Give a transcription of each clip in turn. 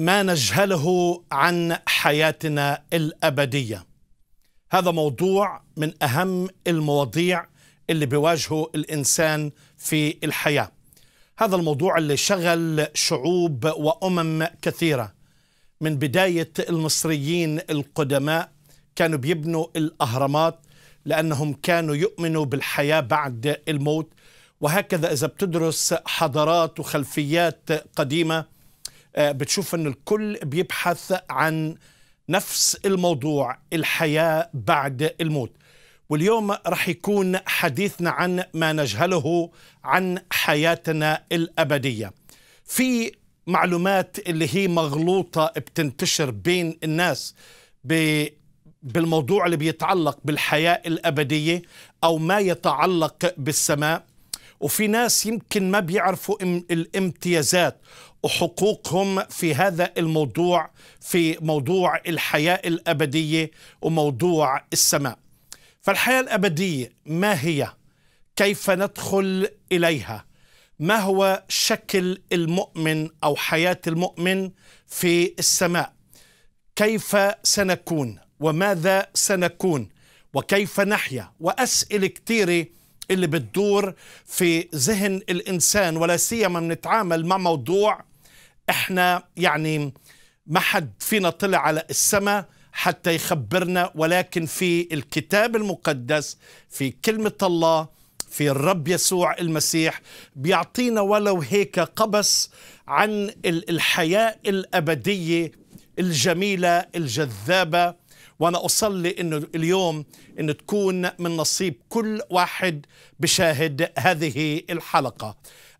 ما نجهله عن حياتنا الابديه هذا موضوع من اهم المواضيع اللي بيواجهه الانسان في الحياه هذا الموضوع اللي شغل شعوب وامم كثيره من بدايه المصريين القدماء كانوا بيبنوا الاهرامات لانهم كانوا يؤمنوا بالحياه بعد الموت وهكذا اذا بتدرس حضارات وخلفيات قديمه آه، بتشوف ان الكل بيبحث عن نفس الموضوع الحياه بعد الموت واليوم رح يكون حديثنا عن ما نجهله عن حياتنا الابديه في معلومات اللي هي مغلوطه بتنتشر بين الناس ب بالموضوع اللي بيتعلق بالحياه الابديه او ما يتعلق بالسماء وفي ناس يمكن ما بيعرفوا الامتيازات وحقوقهم في هذا الموضوع في موضوع الحياة الأبدية وموضوع السماء فالحياة الأبدية ما هي؟ كيف ندخل إليها؟ ما هو شكل المؤمن أو حياة المؤمن في السماء؟ كيف سنكون؟ وماذا سنكون؟ وكيف نحيا؟ وأسئلة كثيرة اللي بتدور في ذهن الانسان ولا سيما بنتعامل مع موضوع احنا يعني ما حد فينا طلع على السماء حتى يخبرنا ولكن في الكتاب المقدس في كلمة الله في الرب يسوع المسيح بيعطينا ولو هيك قبس عن الحياة الأبدية الجميلة الجذابة وأنا أصلي أنه اليوم أنه تكون من نصيب كل واحد بشاهد هذه الحلقة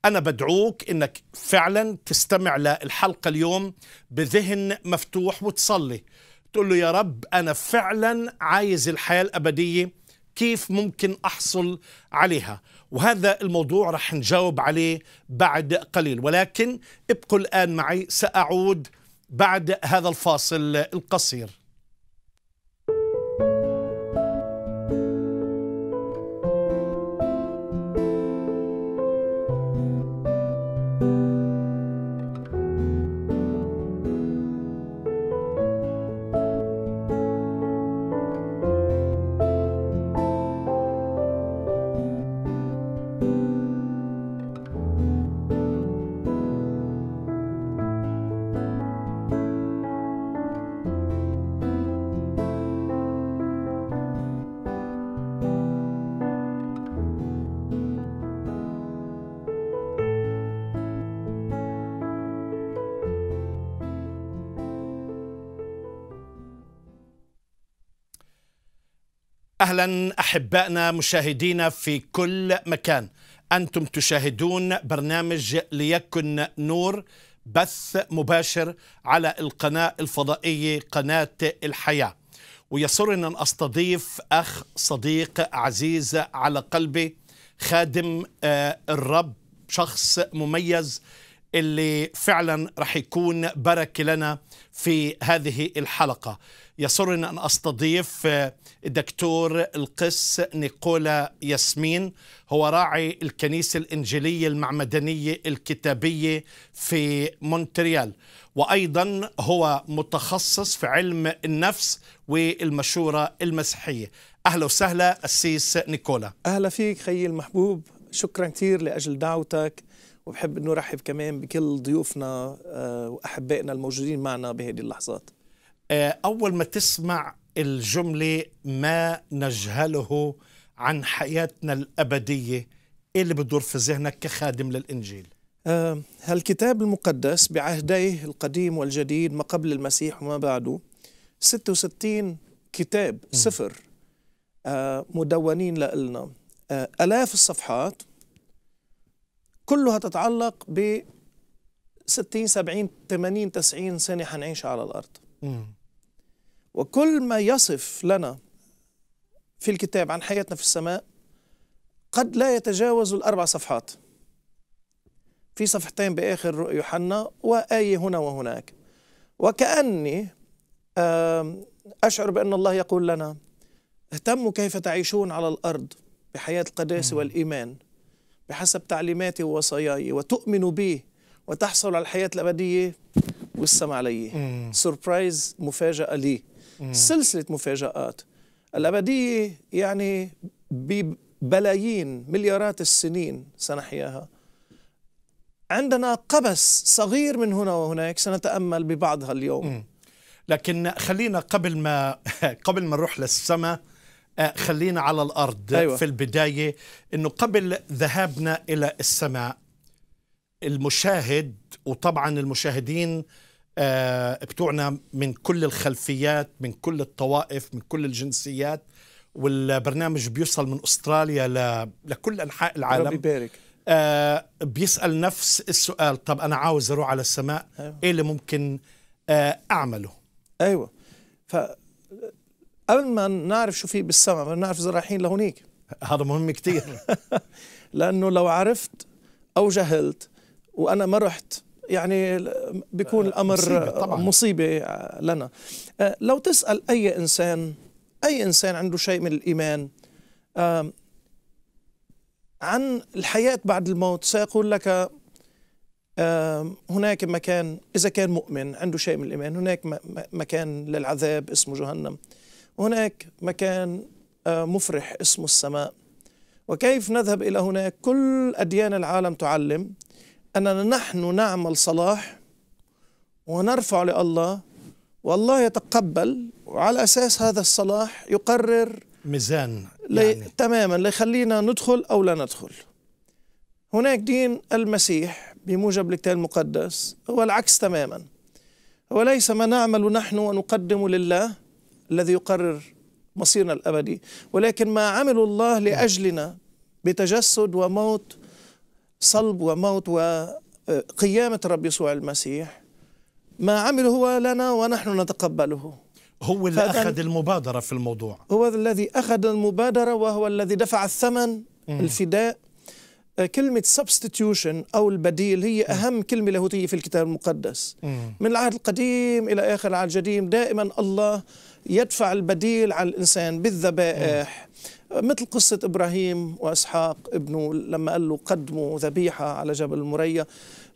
أنا بدعوك إنك فعلا تستمع للحلقة اليوم بذهن مفتوح وتصلي تقول له يا رب أنا فعلا عايز الحياة الأبدية كيف ممكن أحصل عليها وهذا الموضوع رح نجاوب عليه بعد قليل ولكن ابقوا الآن معي سأعود بعد هذا الفاصل القصير اهلا احبائنا مشاهدينا في كل مكان انتم تشاهدون برنامج ليكن نور بث مباشر على القناه الفضائيه قناه الحياه ويسرني ان استضيف اخ صديق عزيز على قلبي خادم آه، الرب شخص مميز اللي فعلا رح يكون بركة لنا في هذه الحلقة يسرني أن أستضيف آه، الدكتور القس نيكولا ياسمين هو راعي الكنيسة الإنجيلية المعمدانية الكتابية في مونتريال وأيضا هو متخصص في علم النفس والمشورة المسيحية أهلا وسهلا أسيس نيكولا أهلا فيك خيي المحبوب شكرا كثير لأجل دعوتك وبحب انه رحب كمان بكل ضيوفنا آه، واحبائنا الموجودين معنا بهذه اللحظات آه، اول ما تسمع الجمله ما نجهله عن حياتنا الابديه إيه اللي بدور في ذهنك كخادم للانجيل آه، هالكتاب المقدس بعهديه القديم والجديد ما قبل المسيح وما بعده 66 كتاب سفر مدونين لنا آلاف الصفحات كلها تتعلق ب 60 70 80 90 سنه حنعيشها على الارض وكل ما يصف لنا في الكتاب عن حياتنا في السماء قد لا يتجاوز الاربع صفحات في صفحتين باخر يوحنا وايه هنا وهناك وكاني اشعر بان الله يقول لنا اهتموا كيف تعيشون على الارض بحياه القداسه والايمان بحسب تعليماتي ووصاياي وتؤمن به وتحصل على الحياة الأبدية والسمع علي سربرايز مفاجأة لي سلسلة مفاجآت الأبدية يعني ببلايين مليارات السنين سنحياها عندنا قبس صغير من هنا وهناك سنتأمل ببعضها اليوم لكن خلينا قبل ما قبل ما نروح للسماء آه، خلينا على الارض أيوة. في البدايه انه قبل ذهابنا الى السماء المشاهد وطبعا المشاهدين آه، بتوعنا من كل الخلفيات من كل الطوائف من كل الجنسيات والبرنامج بيوصل من استراليا لكل انحاء العالم ربي يبارك آه، بيسال نفس السؤال طب انا عاوز اروح على السماء أيوة. ايه اللي ممكن اعمله ايوه ف قبل ما نعرف شو في بالسماء بدنا نعرف اذا رايحين لهونيك هذا مهم كثير لانه لو عرفت او جهلت وانا ما رحت يعني بيكون آه، الامر مصيبه, طبعاً. مصيبة لنا آه، لو تسال اي انسان اي انسان عنده شيء من الايمان عن الحياه بعد الموت سيقول لك هناك مكان اذا كان مؤمن عنده شيء من الايمان هناك مكان للعذاب اسمه جهنم هناك مكان آه، مفرح اسمه السماء وكيف نذهب إلى هناك كل أديان العالم تعلم أننا نحن نعمل صلاح ونرفع لله والله يتقبل وعلى أساس هذا الصلاح يقرر ميزان يعني. تماما ليخلينا ندخل أو لا ندخل هناك دين المسيح بموجب الكتاب المقدس هو العكس تماما هو ليس ما نعمل نحن ونقدم لله الذي يقرر مصيرنا الأبدي ولكن ما عمل الله لأجلنا بتجسد وموت صلب وموت وقيامة رب يسوع المسيح ما عمله هو لنا ونحن نتقبله هو اللي أخذ المبادرة في الموضوع هو الذي أخذ المبادرة وهو الذي دفع الثمن الفداء كلمة substitution أو البديل هي أهم كلمة لاهوتية في الكتاب المقدس من العهد القديم إلى آخر العهد الجديد دائما الله يدفع البديل على الإنسان بالذبائح مثل قصة إبراهيم وإسحاق ابنه لما قال له قدموا ذبيحة على جبل المريا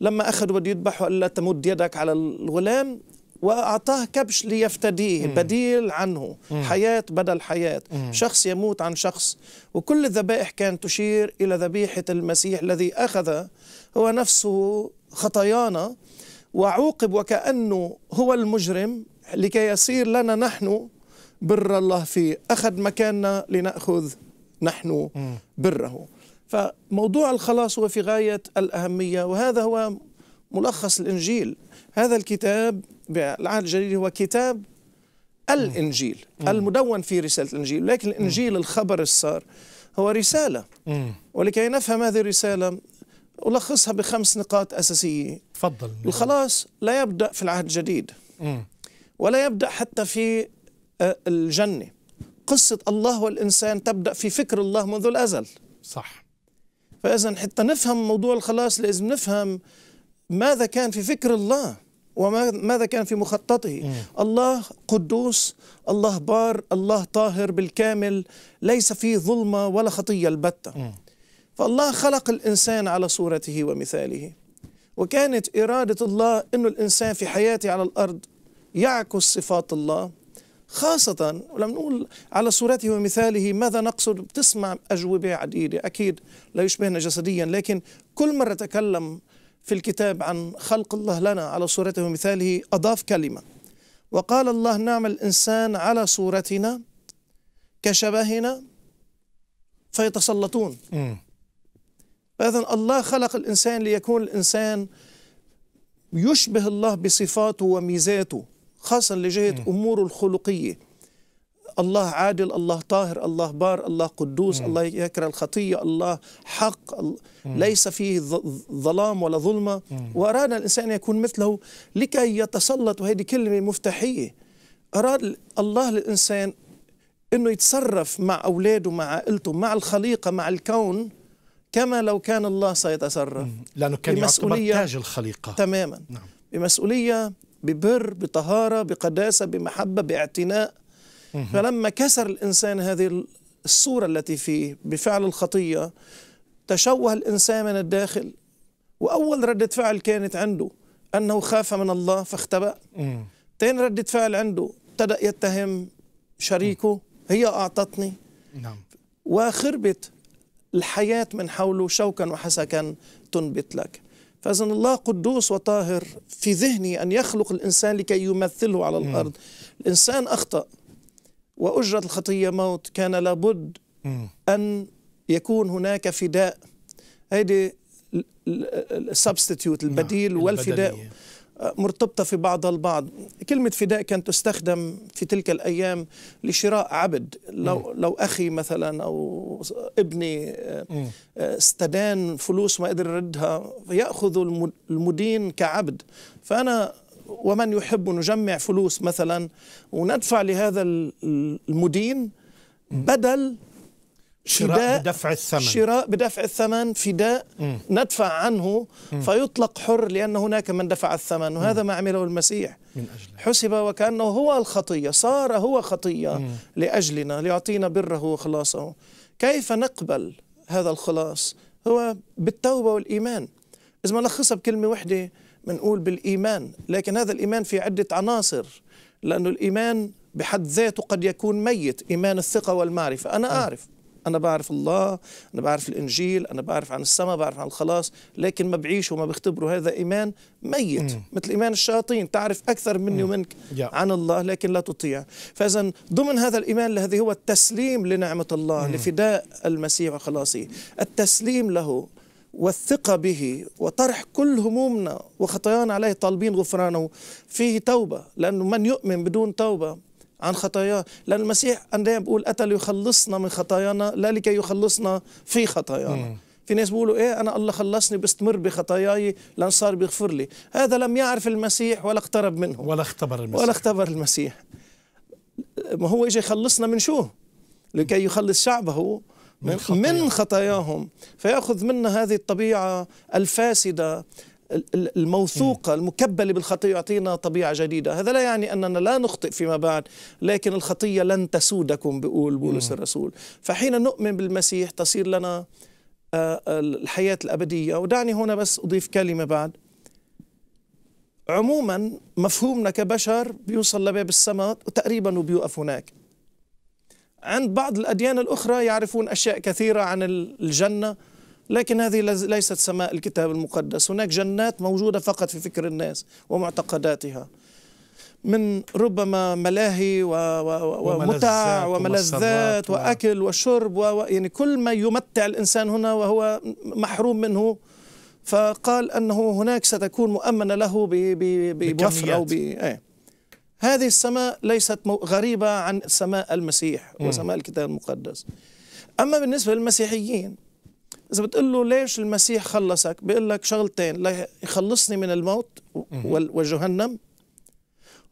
لما أخذوا بده يذبحه قال له تمد يدك على الغلام وأعطاه كبش ليفتديه مم. بديل عنه مم. حياة بدل حياة مم. شخص يموت عن شخص وكل الذبائح كانت تشير إلى ذبيحة المسيح الذي أخذ هو نفسه خطايانا وعوقب وكأنه هو المجرم لكي يصير لنا نحن بر الله فيه أخذ مكاننا لنأخذ نحن بره فموضوع الخلاص هو في غاية الأهمية وهذا هو ملخص الإنجيل هذا الكتاب بالعهد الجديد هو كتاب الإنجيل المدون في رسالة الإنجيل لكن الإنجيل الخبر السار هو رسالة ولكي نفهم هذه الرسالة ألخصها بخمس نقاط أساسية تفضل الخلاص لا يبدأ في العهد الجديد ولا يبدأ حتى في آه، الجنة قصة الله والإنسان تبدأ في فكر الله منذ الأزل صح فإذا حتى نفهم موضوع الخلاص لازم نفهم ماذا كان في فكر الله وماذا كان في مخططه مم. الله قدوس الله بار الله طاهر بالكامل ليس فيه ظلمة ولا خطية البتة مم. فالله خلق الإنسان على صورته ومثاله وكانت إرادة الله أن الإنسان في حياته على الأرض يعكس صفات الله خاصة لما نقول على صورته ومثاله ماذا نقصد بتسمع أجوبة عديدة أكيد لا يشبهنا جسديا لكن كل مرة تكلم في الكتاب عن خلق الله لنا على صورته ومثاله أضاف كلمة وقال الله نعم الإنسان على صورتنا كشبهنا فيتسلطون فإذا الله خلق الإنسان ليكون الإنسان يشبه الله بصفاته وميزاته خاصة لجهة أموره الخلقية الله عادل الله طاهر الله بار الله قدوس م. الله يكره الخطية الله حق م. ليس فيه ظلام ولا ظلمة وأراد الإنسان أن يكون مثله لكي يتسلط وهذه كلمة مفتاحية أراد الله للإنسان أنه يتصرف مع أولاده مع عائلته مع الخليقة مع الكون كما لو كان الله سيتصرف لأنه كان يعتبر تاج الخليقة تماما نعم. بمسؤولية ببر بطهارة بقداسة بمحبة باعتناء فلما كسر الإنسان هذه الصورة التي فيه بفعل الخطية تشوه الإنسان من الداخل وأول ردة فعل كانت عنده أنه خاف من الله فاختبأ تاني ردة فعل عنده ابتدأ يتهم شريكه هي أعطتني نعم وخربت الحياة من حوله شوكا وحسكا تنبت لك فإذا الله قدوس وطاهر في ذهني أن يخلق الإنسان لكي يمثله على الأرض الإنسان أخطأ وأجرة الخطية موت كان لابد أن يكون هناك فداء هيدي نعم، البديل والفداء مرتبطة في بعضها البعض كلمة فداء كانت تستخدم في تلك الأيام لشراء عبد لو, لو أخي مثلا أو ابني آه، استدان فلوس ما قدر يردها يأخذ المدين كعبد فأنا ومن يحب نجمع فلوس مثلا وندفع لهذا المدين بدل شراء بدفع الثمن شراء بدفع الثمن فداء م. ندفع عنه م. فيطلق حر لأن هناك من دفع الثمن وهذا م. ما عمله المسيح من أجل. حسب وكأنه هو الخطية صار هو خطية م. لأجلنا ليعطينا بره وخلاصه كيف نقبل هذا الخلاص هو بالتوبة والإيمان إذا ما بكلمة واحدة بنقول بالإيمان لكن هذا الإيمان في عدة عناصر لأنه الإيمان بحد ذاته قد يكون ميت إيمان الثقة والمعرفة أنا أعرف أنا بعرف الله أنا بعرف الإنجيل أنا بعرف عن السماء بعرف عن الخلاص لكن ما بعيش وما بختبره هذا إيمان ميت مم. مثل إيمان الشياطين تعرف أكثر مني مم. ومنك yeah. عن الله لكن لا تطيع فإذا ضمن هذا الإيمان الذي هو التسليم لنعمة الله مم. لفداء المسيح وخلاصه التسليم له والثقة به وطرح كل همومنا وخطايانا عليه طالبين غفرانه فيه توبة لأنه من يؤمن بدون توبة عن خطاياه لأن المسيح أنا بقول أتى ليخلصنا من خطايانا لا لكي يخلصنا في خطايانا في ناس بيقولوا ايه انا الله خلصني بستمر بخطاياي لان صار بيغفر لي هذا لم يعرف المسيح ولا اقترب منه ولا اختبر المسيح ولا اختبر المسيح ما هو اجى يخلصنا من شو لكي يخلص شعبه من, من خطاياهم فياخذ منا هذه الطبيعه الفاسده الموثوقة المكبلة بالخطية يعطينا طبيعة جديدة هذا لا يعني أننا لا نخطئ فيما بعد لكن الخطية لن تسودكم بيقول بولس الرسول فحين نؤمن بالمسيح تصير لنا آه، الحياة الأبدية ودعني هنا بس أضيف كلمة بعد عموما مفهومنا كبشر بيوصل لباب السماء وتقريبا وبيوقف هناك عند بعض الأديان الأخرى يعرفون أشياء كثيرة عن الجنة لكن هذه ليست سماء الكتاب المقدس هناك جنات موجودة فقط في فكر الناس ومعتقداتها من ربما ملاهي و... و... ومتع وملذات وأكل وشرب و يعني كل ما يمتع الإنسان هنا وهو محروم منه فقال أنه هناك ستكون مؤمنة له ب... ب... بوفر أو ب أي. هذه السماء ليست غريبة عن سماء المسيح وسماء الكتاب المقدس أما بالنسبة للمسيحيين إذا بتقول له ليش المسيح خلصك بيقول لك شغلتين لا يخلصني من الموت وجهنم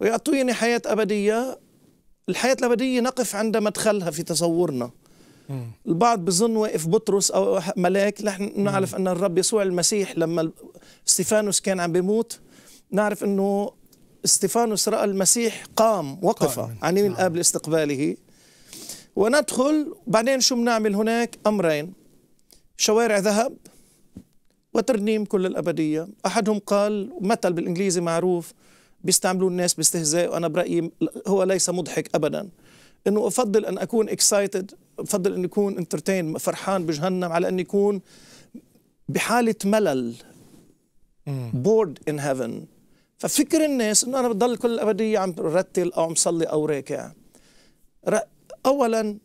ويعطيني حياة أبدية الحياة الأبدية نقف عند مدخلها في تصورنا البعض بظن واقف بطرس أو ملاك نحن نعرف أن الرب يسوع المسيح لما ستيفانوس كان عم بيموت نعرف أنه استيفانوس رأى المسيح قام وقف نعم. عن الآب لاستقباله وندخل بعدين شو بنعمل هناك أمرين شوارع ذهب وترنيم كل الأبدية أحدهم قال مثل بالإنجليزي معروف بيستعملوه الناس باستهزاء وأنا برأيي هو ليس مضحك أبدا أنه أفضل أن أكون اكسايتد أفضل أن أكون انترتين فرحان بجهنم على أن يكون بحالة ملل بورد ان هيفن ففكر الناس انه انا بضل كل الابديه عم رتل او عم صلي او راكع اولا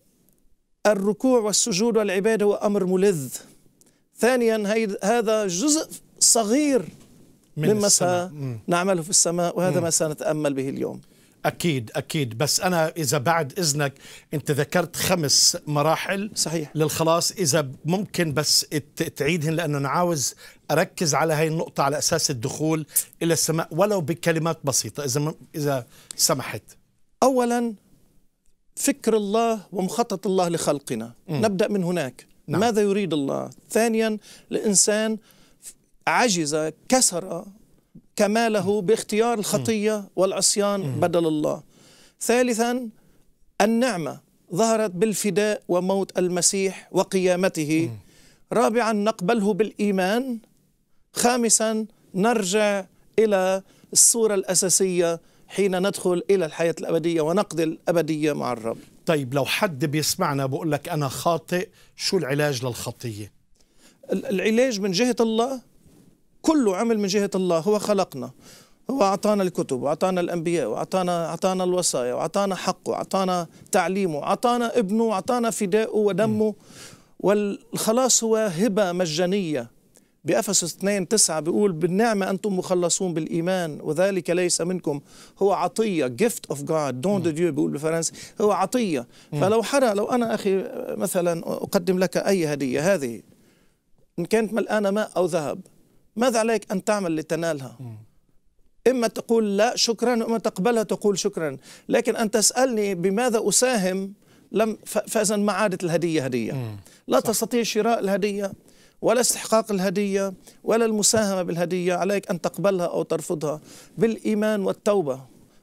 الركوع والسجود والعبادة هو أمر ملذ ثانيا هذا جزء صغير من مما سنعمله في السماء وهذا مم. ما سنتأمل به اليوم أكيد أكيد بس أنا إذا بعد إذنك أنت ذكرت خمس مراحل صحيح للخلاص إذا ممكن بس تعيدهن لأنه أنا عاوز أركز على هاي النقطة على أساس الدخول إلى السماء ولو بكلمات بسيطة إذا إذا سمحت أولا فكر الله ومخطط الله لخلقنا م. نبدأ من هناك نعم. ماذا يريد الله ثانيا الإنسان عجز كسر كماله باختيار الخطية والعصيان بدل الله ثالثا النعمة ظهرت بالفداء وموت المسيح وقيامته رابعا نقبله بالإيمان خامسا نرجع إلى الصورة الأساسية حين ندخل إلى الحياة الأبدية ونقضي الأبدية مع الرب طيب لو حد بيسمعنا بقول لك أنا خاطئ شو العلاج للخطية؟ العلاج من جهة الله كله عمل من جهة الله هو خلقنا هو أعطانا الكتب وأعطانا الأنبياء وأعطانا أعطانا الوصايا وأعطانا حقه وأعطانا تعليمه وأعطانا ابنه وأعطانا فدائه ودمه والخلاص هو هبة مجانية بأفسس 2 9 بيقول بالنعمة أنتم مخلصون بالإيمان وذلك ليس منكم هو عطية gift of God دون دو ديو بيقول بالفرنسي هو عطية فلو حدا لو أنا أخي مثلا أقدم لك أي هدية هذه إن كانت ملآنة ماء أو ذهب ماذا عليك أن تعمل لتنالها إما تقول لا شكرا وإما تقبلها تقول شكرا لكن أن تسألني بماذا أساهم لم فاذا ما عادت الهديه هديه لا صح. تستطيع شراء الهديه ولا استحقاق الهدية ولا المساهمة بالهدية عليك أن تقبلها أو ترفضها بالإيمان والتوبة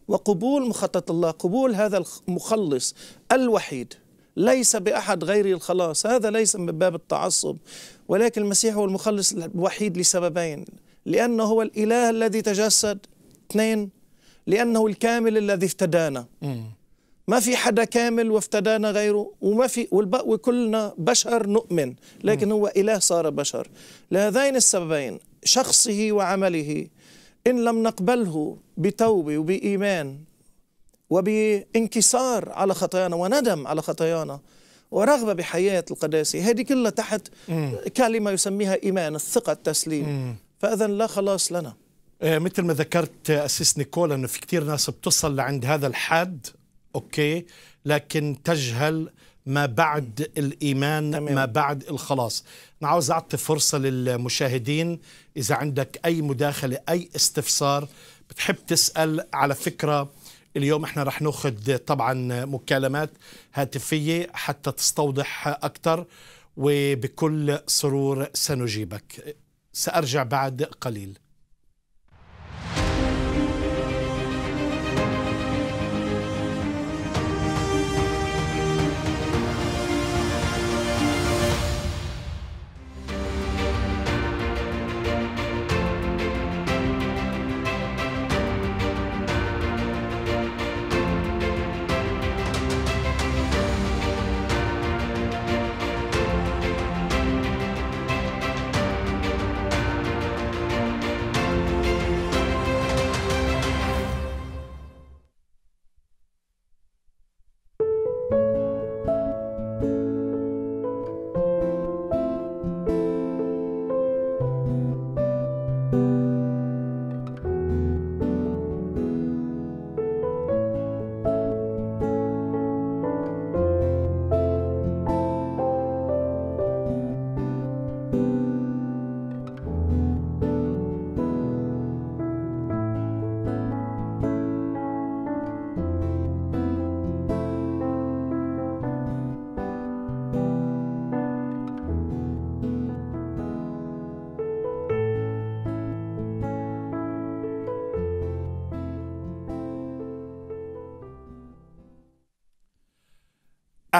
وقبول مخطط الله قبول هذا المخلص الوحيد ليس بأحد غير الخلاص هذا ليس من باب التعصب ولكن المسيح هو المخلص الوحيد لسببين لأنه هو الإله الذي تجسد اثنين لأنه الكامل الذي افتدانا ما في حدا كامل وافتدانا غيره وما في وكلنا بشر نؤمن لكن هو إله صار بشر لهذين السببين شخصه وعمله إن لم نقبله بتوبة وبإيمان وبانكسار على خطايانا وندم على خطايانا ورغبة بحياة القداسة هذه كلها تحت كلمة يسميها إيمان الثقة التسليم فإذا لا خلاص لنا آه، مثل ما ذكرت آه، أسيس نيكولا أنه في كثير ناس بتصل لعند هذا الحد أوكي لكن تجهل ما بعد الإيمان تمام. ما بعد الخلاص أنا عاوز أعطي فرصة للمشاهدين إذا عندك أي مداخلة أي استفسار بتحب تسأل على فكرة اليوم احنا رح ناخذ طبعا مكالمات هاتفية حتى تستوضح أكثر وبكل سرور سنجيبك سأرجع بعد قليل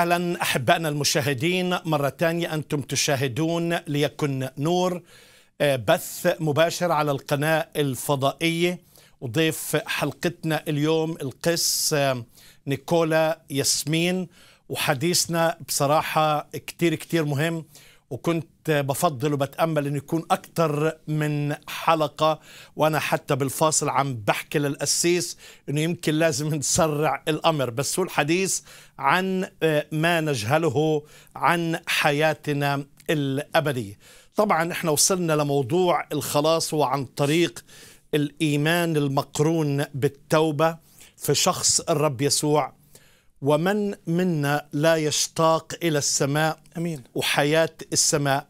اهلا احبائنا المشاهدين مره ثانيه انتم تشاهدون ليكن نور آه، بث مباشر على القناه الفضائيه وضيف حلقتنا اليوم القس آه، نيكولا ياسمين وحديثنا بصراحه كتير كتير مهم وكنت بفضل وبتأمل أن يكون اكثر من حلقة وأنا حتى بالفاصل عم بحكي للأسيس أنه يمكن لازم نسرع الأمر بس هو الحديث عن آه، ما نجهله عن حياتنا الأبدية طبعا احنا وصلنا لموضوع الخلاص وعن طريق الإيمان المقرون بالتوبة في شخص الرب يسوع ومن منا لا يشتاق الى السماء امين وحياه السماء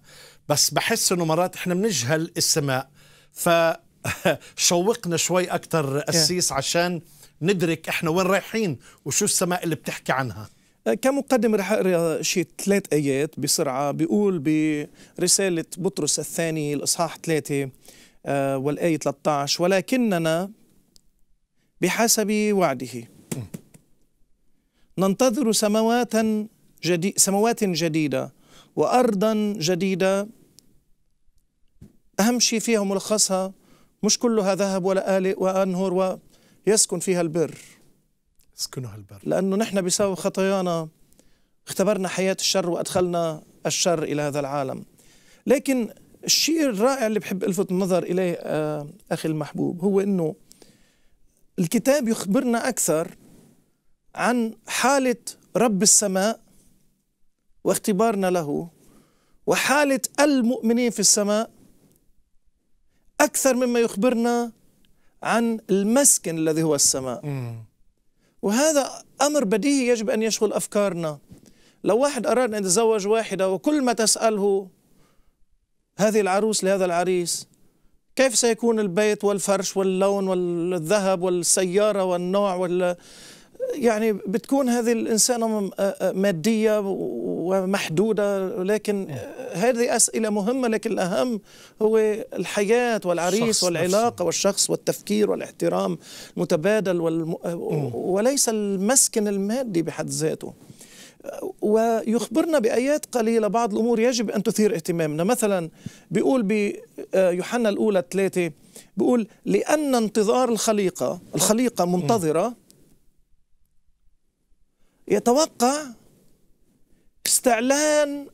بس بحس انه مرات احنا بنجهل السماء فشوقنا شوي اكثر قسيس عشان ندرك احنا وين رايحين وشو السماء اللي بتحكي عنها آه، كمقدمة رح أقرأ شيء ثلاث آيات بسرعة بيقول برسالة بطرس الثاني الإصحاح ثلاثة آه، والآية 13 ولكننا بحسب وعده ننتظر سموات جديد سموات جديدة وأرضا جديدة أهم شيء فيها ملخصها مش كلها ذهب ولا آلئ وأنهر ويسكن فيها البر يسكنها البر لأنه نحن بسبب خطايانا اختبرنا حياة الشر وأدخلنا الشر إلى هذا العالم لكن الشيء الرائع اللي بحب ألفت النظر إليه آه، أخي المحبوب هو أنه الكتاب يخبرنا أكثر عن حالة رب السماء واختبارنا له وحالة المؤمنين في السماء أكثر مما يخبرنا عن المسكن الذي هو السماء وهذا أمر بديهي يجب أن يشغل أفكارنا لو واحد أراد أن يتزوج واحدة وكل ما تسأله هذه العروس لهذا العريس كيف سيكون البيت والفرش واللون والذهب والسيارة والنوع وال يعني بتكون هذه الإنسانة مادية ومحدودة لكن نعم. هذه أسئلة مهمة لكن الأهم هو الحياة والعريس والعلاقة نفسه. والشخص والتفكير والاحترام المتبادل والم... وليس المسكن المادي بحد ذاته ويخبرنا بآيات قليلة بعض الأمور يجب أن تثير اهتمامنا مثلا بيقول بيوحنا الأولى ثلاثة بيقول لأن انتظار الخليقة الخليقة منتظرة يتوقع استعلان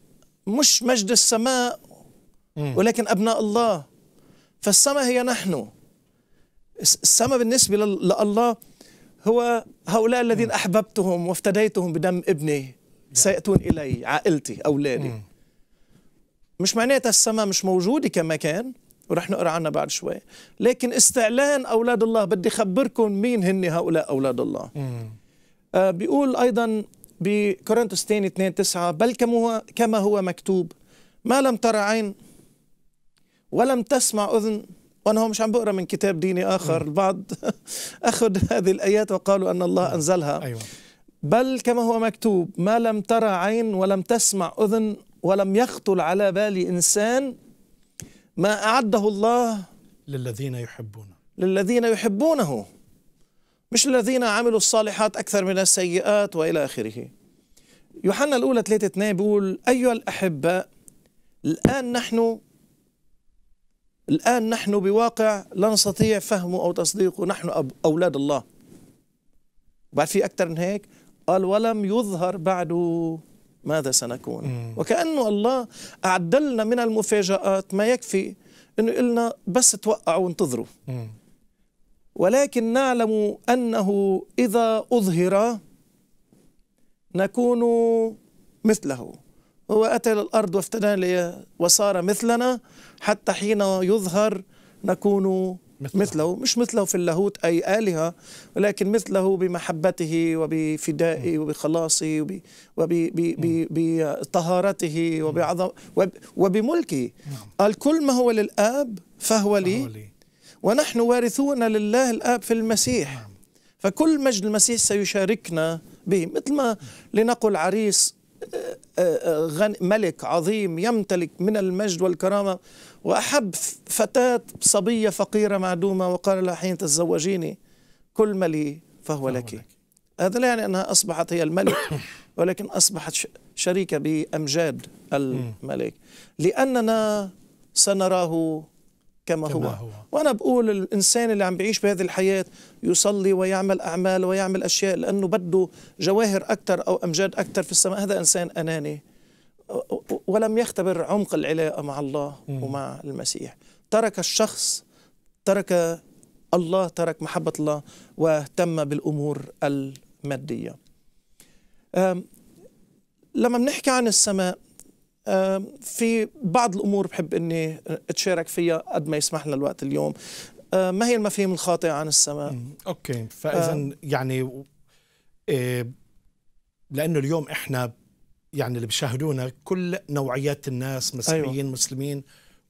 مش مجد السماء ولكن أبناء الله فالسماء هي نحن السماء بالنسبة لله هو هؤلاء الذين أحببتهم وافتديتهم بدم ابني نعم. سيأتون إلي عائلتي أولادي مش معناتها السماء مش موجودة كما كان ورح نقرأ عنها بعد شوي لكن استعلان أولاد الله بدي خبركم مين هن هؤلاء أولاد الله آه، بيقول أيضا بكورنثوس 2 2 9 بل كما هو كما هو مكتوب ما لم ترى عين ولم تسمع أذن وأنا هو مش عم بقرأ من كتاب ديني آخر البعض أخذ هذه الآيات وقالوا أن الله أنزلها أيوة. بل كما هو مكتوب ما لم ترى عين ولم تسمع أذن ولم يخطر على بال إنسان ما أعده الله للذين يحبونه للذين يحبونه مش الذين عملوا الصالحات أكثر من السيئات وإلى آخره يوحنا الأولى 3 2 بيقول أيها الأحباء الآن نحن الآن نحن بواقع لا نستطيع فهمه أو تصديقه نحن أولاد الله بعد في أكثر من هيك قال ولم يظهر بعد ماذا سنكون وكأنه الله أعدلنا من المفاجآت ما يكفي أنه قلنا بس توقعوا وانتظروا ولكن نعلم أنه إذا أظهر نكون مثله هو أتى إلى الأرض وافتدى وصار مثلنا حتى حين يظهر نكون مثله. مثله مش مثله في اللاهوت أي آلهة ولكن مثله بمحبته وبفدائه وبخلاصه وبطهارته وبعظم وبملكه نعم. الكل ما هو للآب فهو لي, فهو لي ونحن وارثون لله الآب في المسيح فكل مجد المسيح سيشاركنا به مثل ما لنقل عريس آه، آه، آه، ملك عظيم يمتلك من المجد والكرامة وأحب فتاة صبية فقيرة معدومة وقال لها حين تتزوجيني كل ما لي فهو لك هذا لا يعني أنها أصبحت هي الملك ولكن أصبحت شريكة بأمجاد الملك لأننا سنراه كما, كما هو. هو وأنا بقول الإنسان اللي عم بيعيش بهذه الحياة يصلي ويعمل أعمال ويعمل أشياء لأنه بده جواهر أكثر أو أمجاد أكثر في السماء هذا إنسان أناني ولم يختبر عمق العلاقة مع الله م. ومع المسيح ترك الشخص ترك الله ترك محبة الله واهتم بالأمور المادية لما بنحكي عن السماء في بعض الامور بحب اني اتشارك فيها قد ما يسمح لنا الوقت اليوم ما هي المفاهيم الخاطئه عن السماء اوكي فاذا آه يعني إيه لانه اليوم احنا يعني اللي بيشاهدونا كل نوعيات الناس أيوة. مسيحيين أيوة. مسلمين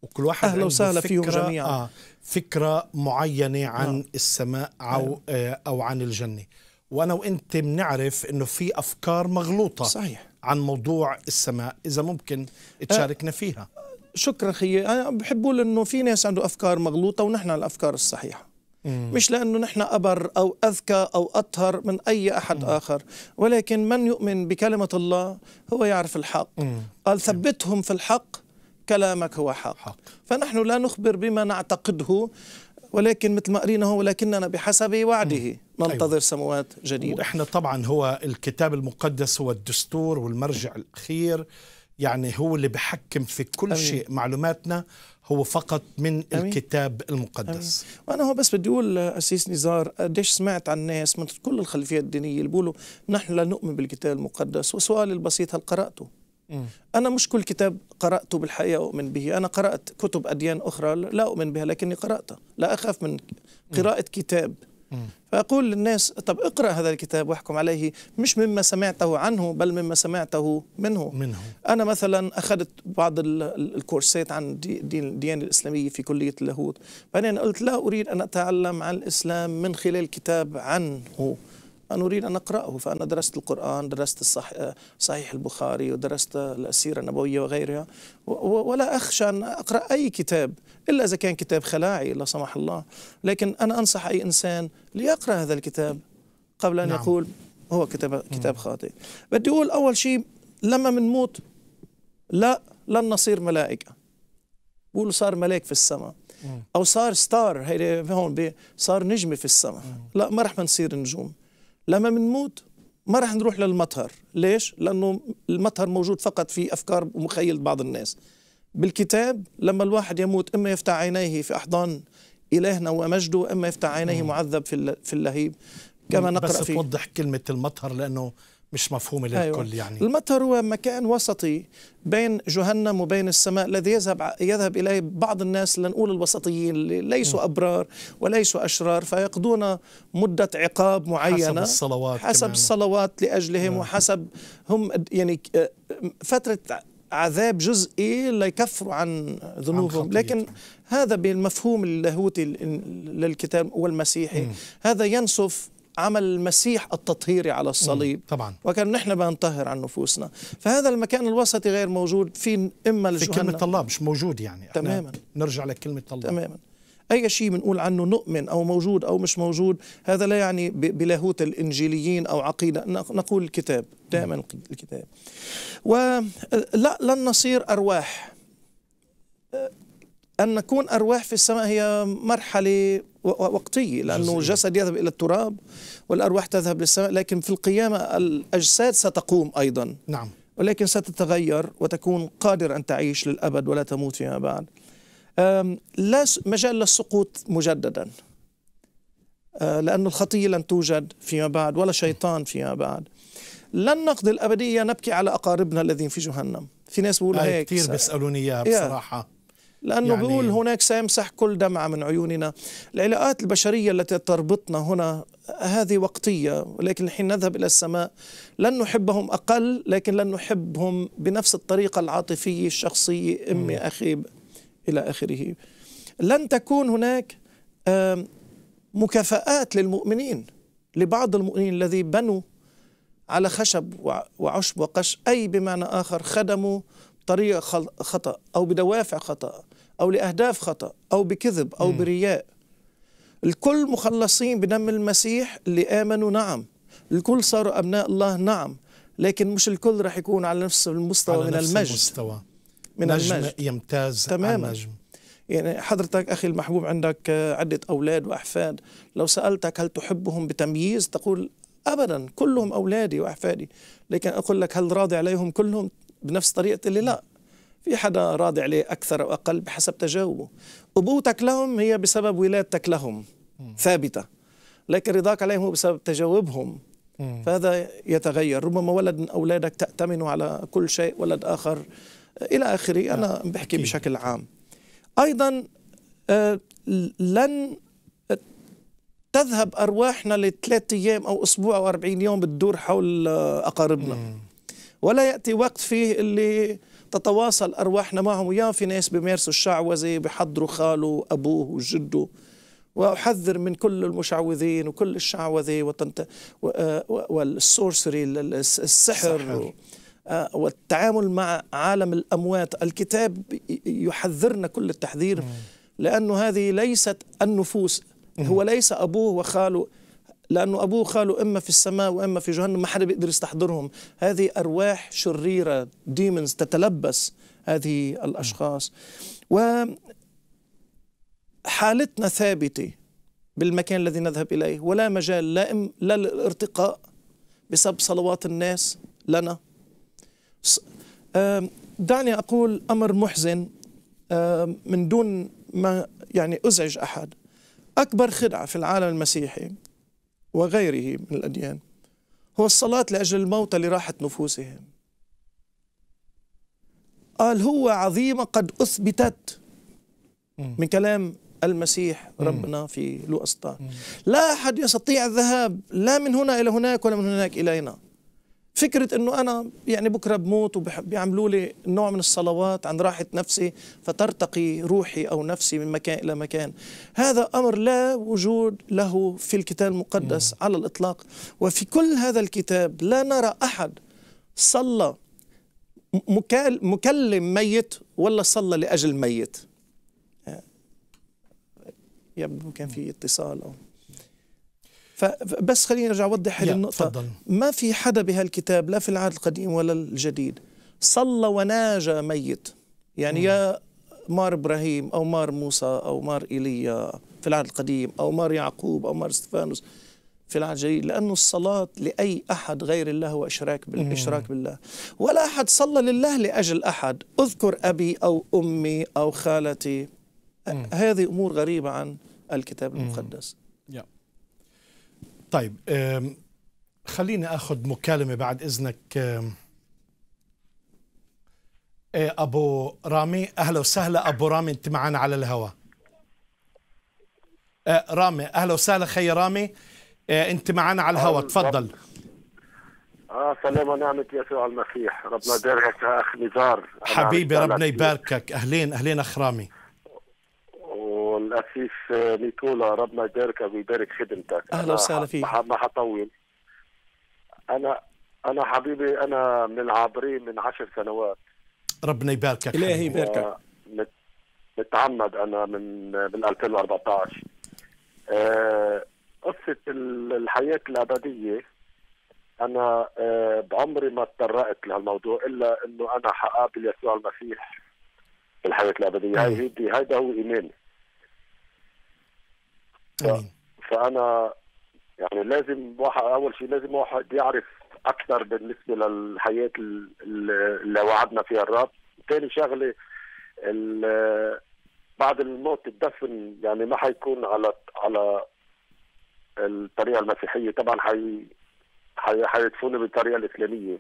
وكل واحد اهلا وسهلا فيهم جميعا آه فكره معينه عن آه. السماء او أيوة. آه او عن الجنه وانا وانت بنعرف انه في افكار مغلوطه صحيح عن موضوع السماء إذا ممكن تشاركنا فيها أه، شكرا خيي أنا أه، بحب أقول أنه في ناس عنده أفكار مغلوطة ونحن على الأفكار الصحيحة مم. مش لأنه نحن أبر أو أذكى أو أطهر من أي أحد مم. آخر ولكن من يؤمن بكلمة الله هو يعرف الحق مم. قال ثبتهم في الحق كلامك هو حق, حق. فنحن لا نخبر بما نعتقده ولكن مثل ما قرينا هو ولكننا بحسب وعده مم. أيوة. ننتظر أيوة. سموات جديدة احنا طبعا هو الكتاب المقدس هو الدستور والمرجع الأخير يعني هو اللي بحكم في كل أمين. شيء معلوماتنا هو فقط من أمين. الكتاب المقدس أمين. وانا هو بس بدي اقول اسيس نزار قديش سمعت عن ناس من كل الخلفيات الدينيه اللي بيقولوا نحن لا نؤمن بالكتاب المقدس وسؤالي البسيط هل قراته؟ انا مش كل كتاب قراته بالحقيقه اؤمن به، انا قرات كتب اديان اخرى لا اؤمن بها لكني قراتها، لا اخاف من قراءه كتاب فأقول للناس طب اقرأ هذا الكتاب واحكم عليه مش مما سمعته عنه بل مما سمعته منه, منه. أنا مثلا أخذت بعض الكورسات عن الديانة الإسلامية في كلية اللاهوت بعدين قلت لا أريد أن أتعلم عن الإسلام من خلال كتاب عنه أريد أن أقرأه فأنا درست القرآن درست الصح... صحيح البخاري ودرست السيرة النبوية وغيرها ولا أخشى أن أقرأ أي كتاب إلا إذا كان كتاب خلاعي لا سمح الله لكن أنا أنصح أي إنسان ليقرأ هذا الكتاب قبل أن نعم. يقول هو كتاب كتاب خاطئ بدي أقول أول شيء لما بنموت لا لن نصير ملائكة بقول صار ملاك في السماء أو صار ستار هيدي هون صار نجمة في السماء لا ما رح نصير نجوم لما بنموت ما راح نروح للمطهر ليش لانه المطهر موجود فقط في افكار ومخيله بعض الناس بالكتاب لما الواحد يموت اما يفتح عينيه في احضان الهنا ومجده اما يفتح عينيه معذب في في اللهيب كما نقرا بس في توضح كلمه المطهر لانه مش مفهومة للكل أيوة. يعني المطر هو مكان وسطي بين جهنم وبين السماء الذي يذهب يذهب اليه بعض الناس لنقول الوسطيين اللي ليسوا ابرار وليسوا اشرار فيقضون مده عقاب معينه حسب الصلوات حسب كمان. الصلوات لاجلهم م. وحسب هم يعني آه، فتره عذاب جزئي ليكفروا عن ذنوبهم لكن هذا بالمفهوم اللاهوتي للكتاب والمسيحي م. هذا ينسف عمل المسيح التطهيري على الصليب طبعا وكان نحن بنطهر عن نفوسنا فهذا المكان الوسطي غير موجود في اما في كلمه الله مش موجود يعني تماما نرجع لكلمه الله تماما اي شيء بنقول عنه نؤمن او موجود او مش موجود هذا لا يعني بلاهوت الانجيليين او عقيده نقول الكتاب دائما الكتاب آه، ولا لن نصير ارواح آه، ان نكون ارواح في السماء هي مرحله وقتية لأنه الجسد يذهب إلى التراب والأرواح تذهب للسماء لكن في القيامة الأجساد ستقوم أيضا نعم ولكن ستتغير وتكون قادر أن تعيش للأبد ولا تموت فيما بعد لا مجال للسقوط مجددا أه، لأن الخطية لن توجد فيما بعد ولا شيطان فيما بعد لن نقضي الأبدية نبكي على أقاربنا الذين في جهنم في ناس بيقولوا آية هيك كثير بيسألوني إياها بصراحة لأنه يعني بيقول هناك سيمسح كل دمعة من عيوننا العلاقات البشرية التي تربطنا هنا هذه وقتية ولكن حين نذهب إلى السماء لن نحبهم أقل لكن لن نحبهم بنفس الطريقة العاطفية الشخصية أمي أخي إلى آخره لن تكون هناك مكافآت للمؤمنين لبعض المؤمنين الذي بنوا على خشب وعشب وقش أي بمعنى آخر خدموا طريقة خطأ أو بدوافع خطأ أو لأهداف خطأ أو بكذب أو م. برياء الكل مخلصين بدم المسيح اللي آمنوا نعم الكل صاروا أبناء الله نعم لكن مش الكل راح يكون على نفس المستوى على من نفس المجد المستوى. من نجم المجد يمتاز تماما نجم. يعني حضرتك أخي المحبوب عندك عدة أولاد وأحفاد لو سألتك هل تحبهم بتمييز تقول أبدا كلهم أولادي وأحفادي لكن أقول لك هل راضي عليهم كلهم بنفس طريقة اللي لا في حدا راضي عليه أكثر أو أقل بحسب تجاوبه أبوتك لهم هي بسبب ولادتك لهم ثابتة لكن رضاك عليهم هو بسبب تجاوبهم فهذا يتغير ربما ولد من أولادك تأتمن على كل شيء ولد آخر إلى آخره نعم، أنا بحكي بشكل عام أيضا آه، لن آه، تذهب أرواحنا لثلاثة أيام أو أسبوع أو 40 يوم بتدور حول آه، أقاربنا ولا يأتي وقت فيه اللي تتواصل أرواحنا معهم ويا في ناس بيمارسوا الشعوذة بحضروا خاله أبوه وجده وأحذر من كل المشعوذين وكل الشعوذة وتنت... آه، والسورسري السحر سحر. آه، والتعامل مع عالم الأموات الكتاب يحذرنا كل التحذير لأنه هذه ليست النفوس هو ليس أبوه وخاله لأنه أبوه وخاله إما في السماء وإما في جهنم ما حدا بيقدر يستحضرهم هذه أرواح شريرة ديمونز تتلبس هذه الأشخاص و حالتنا ثابتة بالمكان الذي نذهب إليه ولا مجال لا, إم لا للارتقاء بسبب صلوات الناس لنا دعني أقول أمر محزن من دون ما يعني أزعج أحد أكبر خدعة في العالم المسيحي وغيره من الأديان هو الصلاة لأجل الموتى لراحة نفوسهم قال هو عظيمة قد أثبتت من كلام المسيح ربنا في لوسطان لا أحد يستطيع الذهاب لا من هنا إلى هناك ولا من هناك إلينا فكرة أنه أنا يعني بكرة بموت وبيعملوا لي نوع من الصلوات عن راحة نفسي فترتقي روحي أو نفسي من مكان إلى مكان هذا أمر لا وجود له في الكتاب المقدس نعم. على الإطلاق وفي كل هذا الكتاب لا نرى أحد صلى مكلم ميت ولا صلى لأجل ميت آه، يبدو كان في اتصال أو فبس خليني ارجع اوضح هذه النقطه تفضل. ما في حدا بهالكتاب لا في العهد القديم ولا الجديد صلى وناجى ميت يعني مم. يا مار ابراهيم او مار موسى او مار ايليا في العهد القديم او مار يعقوب او مار استفانوس في العهد الجديد لانه الصلاة لأي أحد غير الله هو إشراك بالإشراك بالله ولا أحد صلى لله لأجل أحد أذكر أبي أو أمي أو خالتي هذه أمور غريبة عن الكتاب المقدس طيب خليني اخذ مكالمه بعد اذنك إيه، ابو رامي اهلا وسهلا ابو رامي انت معنا على الهواء آه، رامي اهلا وسهلا خي رامي آه، انت معنا على الهواء تفضل اه سلام ونعمة يسوع المسيح ربنا يبارك اخ نزار حبيبي ربنا يباركك اهلين اهلين اخ رامي والاسيس آه، نيكولا ربنا يبارك ويبارك خدمتك اهلا وسهلا فيك ما حطول انا انا حبيبي انا من العابرين من عشر سنوات ربنا يباركك الله يباركك آه، متعمد انا من من 2014 آه، قصه الحياه الابديه انا بعمري ما تطرقت لهالموضوع الا انه انا حقابل يسوع المسيح في الحياه الابديه هي هيدا هو ايماني آه. فانا يعني لازم واحد اول شيء لازم واحد يعرف اكثر بالنسبه للحياه اللي وعدنا فيها الرب ثاني شغله بعد الموت الدفن يعني ما حيكون على على الطريقه المسيحيه طبعا حي حيدفنوا بالطريقه الاسلاميه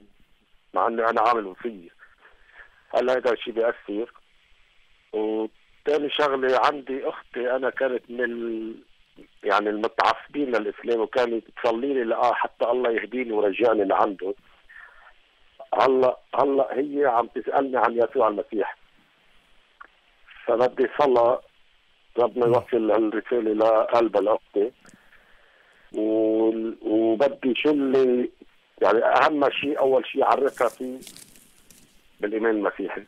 مع اني انا عامل وصيه هلا هذا الشيء بياثر وثاني شغله عندي اختي انا كانت من يعني المتعصبين للاسلام وكانت تصلي لي لأ حتى الله يهديني ويرجعني لعنده هلا هلا هي عم تسالني عن يسوع المسيح فبدي صلى ربنا يوصل هالرساله لقلب الاختي وبدي شو اللي يعني اهم شيء اول شيء عرفها فيه بالايمان المسيحي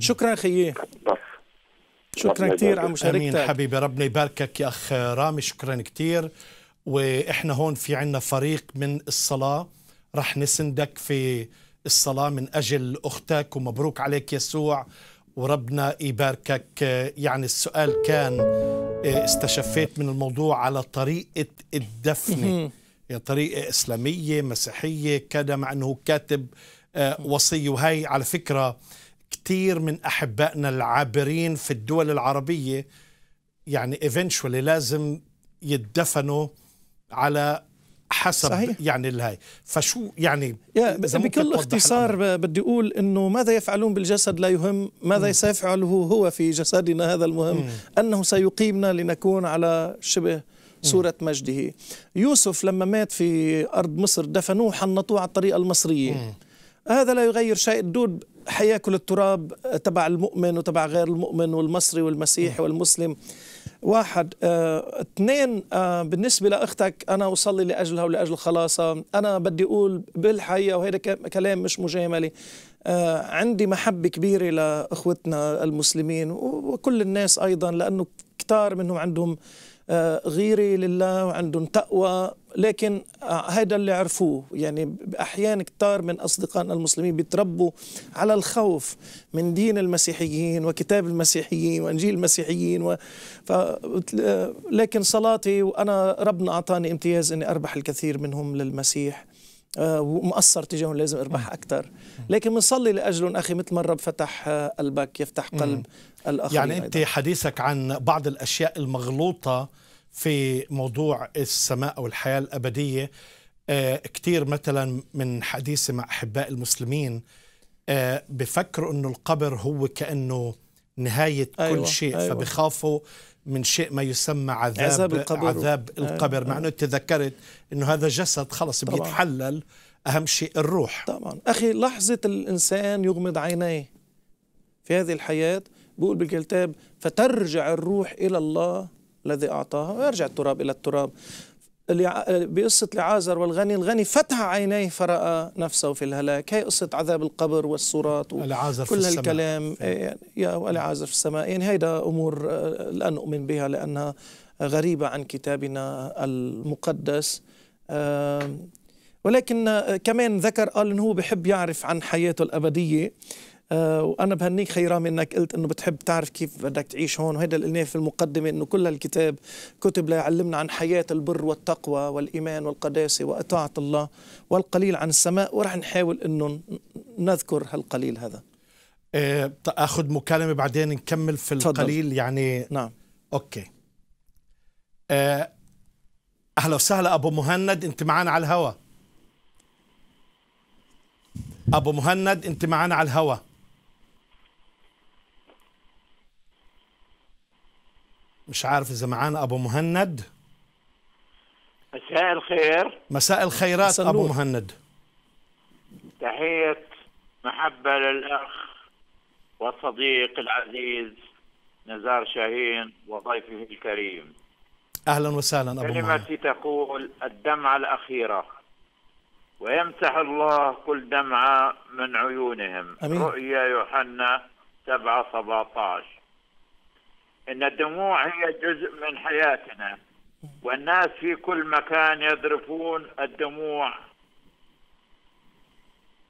شكرا خيي بس شكرا كثير على مشاركتك حبيبي ربنا يباركك يا اخ رامي شكرا كثير واحنا هون في عنا فريق من الصلاه رح نسندك في الصلاه من اجل اختك ومبروك عليك يسوع وربنا يباركك يعني السؤال كان آه، استشفيت من الموضوع على طريقه الدفن هي طريقه اسلاميه مسيحيه كذا مع انه كاتب آه، وصيه وهي على فكره كثير من احبائنا العابرين في الدول العربيه يعني ايفينشولي لازم يدفنوا على حسب صحيح. يعني الهاي فشو يعني بكل اختصار بدي اقول انه ماذا يفعلون بالجسد لا يهم ماذا م. سيفعله هو في جسدنا هذا المهم م. انه سيقيمنا لنكون على شبه صورة م. مجده يوسف لما مات في أرض مصر دفنوه حنطوه على الطريقة المصرية م. هذا لا يغير شيء الدود حياكل التراب تبع المؤمن وتبع غير المؤمن والمصري والمسيحي والمسلم واحد آه، اثنين آه، بالنسبة لأختك أنا أصلي لأجلها ولأجل خلاصها أنا بدي أقول بالحقيقة وهذا كلام مش مجاملة آه، عندي محبة كبيرة لأخوتنا المسلمين وكل الناس أيضا لأنه كتار منهم عندهم آه، غيرة لله وعندهم تقوى لكن هذا آه، اللي عرفوه يعني أحيان كثار من أصدقائنا المسلمين بيتربوا على الخوف من دين المسيحيين وكتاب المسيحيين وإنجيل المسيحيين و... ف... آه، لكن صلاتي وأنا ربنا أعطاني امتياز أني أربح الكثير منهم للمسيح آه، ومقصر تجاههم لازم اربح اكثر لكن بنصلي لاجلهم اخي مثل ما الرب فتح قلبك آه، يفتح قلب الاخرين يعني انت حديثك عن بعض الاشياء المغلوطه في موضوع السماء او الحياه الابديه آه، كثير مثلا من حديثي مع احباء المسلمين بفكروا انه القبر هو كانه نهايه أيوة كل شيء أيوة فبخافوا من شيء ما يسمى عذاب عذاب القبر, عذاب آه، القبر مع آه. انه تذكرت انه هذا جسد خلص طبعا. بيتحلل اهم شيء الروح طبعا اخي لحظه الانسان يغمض عينيه في هذه الحياه بيقول بالكتاب فترجع الروح الى الله الذي اعطاها ويرجع التراب الى التراب بقصة لعازر والغني الغني فتح عينيه فرأى نفسه في الهلاك هي قصة عذاب القبر والصراط والعازر كل في الكلام يعني إيه، يا ولعازر في السماء يعني هيدا أمور آه، لا نؤمن بها لأنها غريبة عن كتابنا المقدس ولكن آه، كمان ذكر قال إنه هو بحب يعرف عن حياته الأبدية آه، وانا بهنيك خيرام انك قلت انه بتحب تعرف كيف بدك تعيش هون وهيدا اللي قلناه في المقدمه انه كل الكتاب كتب ليعلمنا عن حياه البر والتقوى والايمان والقداسه وطاعه الله والقليل عن السماء ورح نحاول انه نذكر هالقليل هذا ايه اخذ مكالمه بعدين نكمل في تفضل. القليل يعني نعم اوكي آه، اهلا وسهلا ابو مهند انت معنا على الهوا ابو مهند انت معنا على الهوا مش عارف اذا معانا ابو مهند مساء الخير مساء الخيرات مساء ابو مهند تحيه محبه للاخ والصديق العزيز نزار شاهين وضيفه الكريم اهلا وسهلا ابو كلمتي تقول الدمعه الاخيره ويمسح الله كل دمعه من عيونهم أمين. رؤيا يوحنا 7 17 ان الدموع هي جزء من حياتنا والناس في كل مكان يذرفون الدموع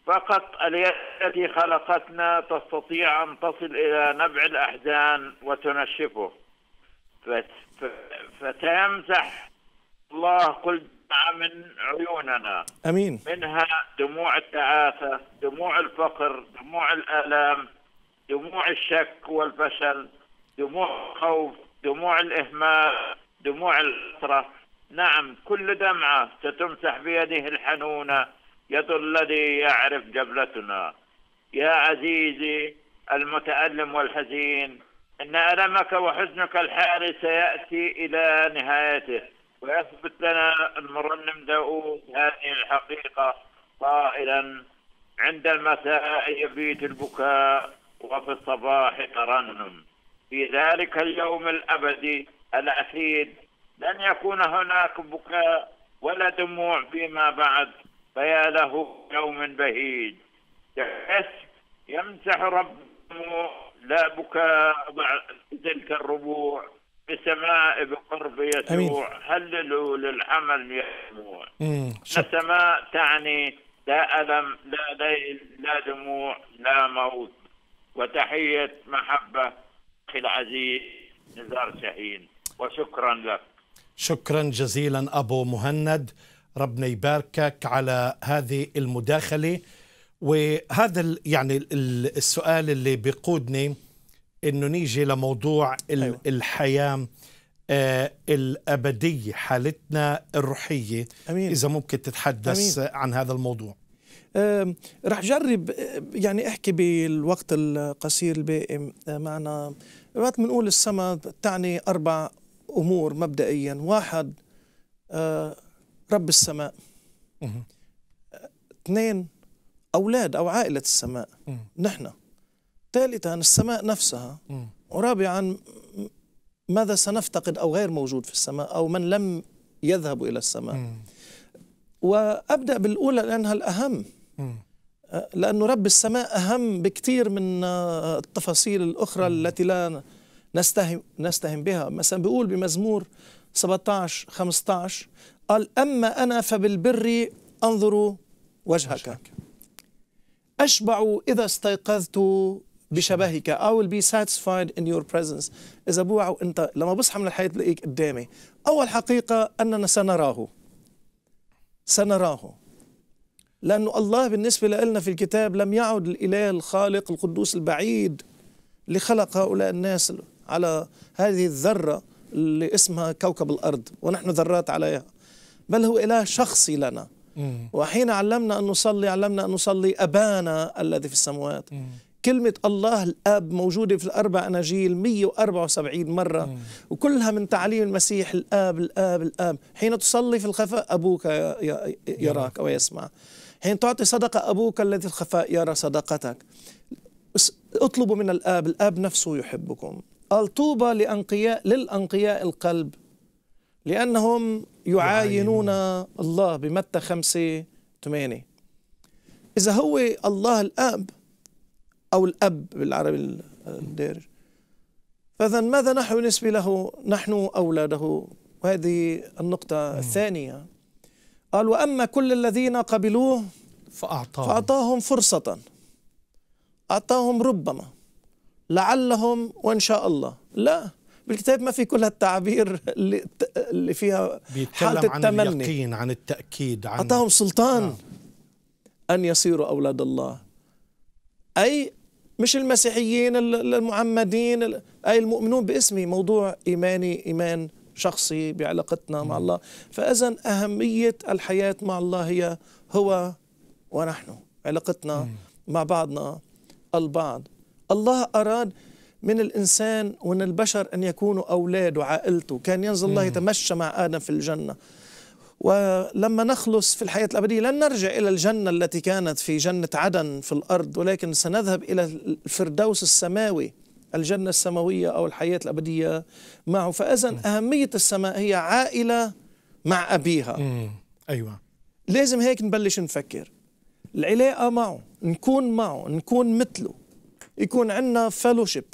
فقط اليد التي خلقتنا تستطيع ان تصل الى نبع الاحزان وتنشفه فتمسح الله كل دمعة من عيوننا امين منها دموع التعاسه دموع الفقر دموع الالام دموع الشك والفشل دموع الخوف دموع الإهمال دموع الأسرة نعم كل دمعة ستمسح بيده الحنونة يد الذي يعرف جبلتنا يا عزيزي المتألم والحزين إن ألمك وحزنك الحار سيأتي إلى نهايته ويثبت لنا المرنم داوود هذه الحقيقة قائلا عند المساء يبيت البكاء وفي الصباح ترنم في ذلك اليوم الابدي الاخير لن يكون هناك بكاء ولا دموع فيما بعد فيا له يوم بهيج يمسح رب لا بكاء بعد تلك الربوع بسماء بقرب يسوع هللوا للحمل دموع السماء تعني لا ألم لا ليل لا دموع لا موت وتحية محبة أخي العزيز نزار شاهين وشكرا لك شكرا جزيلا أبو مهند ربنا يباركك على هذه المداخلة وهذا يعني السؤال اللي بيقودني انه نيجي لموضوع أيوة. الحياه آه، الابديه حالتنا الروحيه أمين. اذا ممكن تتحدث أمين. عن هذا الموضوع رح جرب يعني احكي بالوقت القصير الباقي معنا وقت بنقول السما تعني اربع امور مبدئيا واحد أه، رب السماء اثنين اولاد او عائله السماء نحن ثالثا السماء نفسها ورابعا ماذا سنفتقد او غير موجود في السماء او من لم يذهب الى السماء وابدا بالاولى لانها الاهم أه، لأنه رب السماء أهم بكثير من آه، التفاصيل الأخرى التي لا نستهم, نستهم بها مثلا بيقول بمزمور 17 15 قال أما أنا فبالبر أنظر وجهك أشبع إذا استيقظت بشبهك I will be satisfied in your presence إذا بوعوا أنت لما بصحى من الحياة بلاقيك قدامي أول حقيقة أننا سنراه سنراه لأنه الله بالنسبة لنا في الكتاب لم يعد الإله الخالق القدوس البعيد اللي خلق هؤلاء الناس على هذه الذرة اللي اسمها كوكب الأرض ونحن ذرات عليها بل هو إله شخصي لنا وحين علمنا أن نصلي علمنا أن نصلي أبانا الذي في السماوات كلمة الله الأب موجودة في الأربع أناجيل 174 مرة مم. وكلها من تعليم المسيح الآب الآب الآب حين تصلي في الخفاء أبوك يراك أو يسمع حين تعطي صدقة أبوك الذي الخفاء يرى صدقتك اطلبوا من الآب الآب نفسه يحبكم قال طوبى لأنقياء للأنقياء القلب لأنهم يعاينون الله بمتى خمسة ثمانية إذا هو الله الآب أو الأب بالعربي الدارج فإذا ماذا نحن بالنسبة له نحن أولاده وهذه النقطة الثانية قال وأما كل الذين قبلوه فأعطاهم فأعطاهم فرصة أعطاهم ربما لعلهم وإن شاء الله لا بالكتاب ما في كل هالتعابير اللي, اللي فيها حالة التمني عن اليقين عن التأكيد عن أعطاهم سلطان آه. أن يصيروا أولاد الله أي مش المسيحيين المعمدين أي المؤمنون باسمي موضوع إيماني إيمان شخصي بعلاقتنا مع الله فإذا أهمية الحياة مع الله هي هو ونحن علاقتنا مع بعضنا البعض الله أراد من الإنسان ومن البشر أن يكونوا أولاد وعائلته كان ينزل الله يتمشى مع آدم في الجنة ولما نخلص في الحياة الأبدية لن نرجع إلى الجنة التي كانت في جنة عدن في الأرض ولكن سنذهب إلى الفردوس السماوي الجنة السماوية أو الحياة الأبدية معه فإذا أهمية السماء هي عائلة مع أبيها مم. أيوة لازم هيك نبلش نفكر العلاقة معه نكون معه نكون مثله يكون عندنا فلوشيب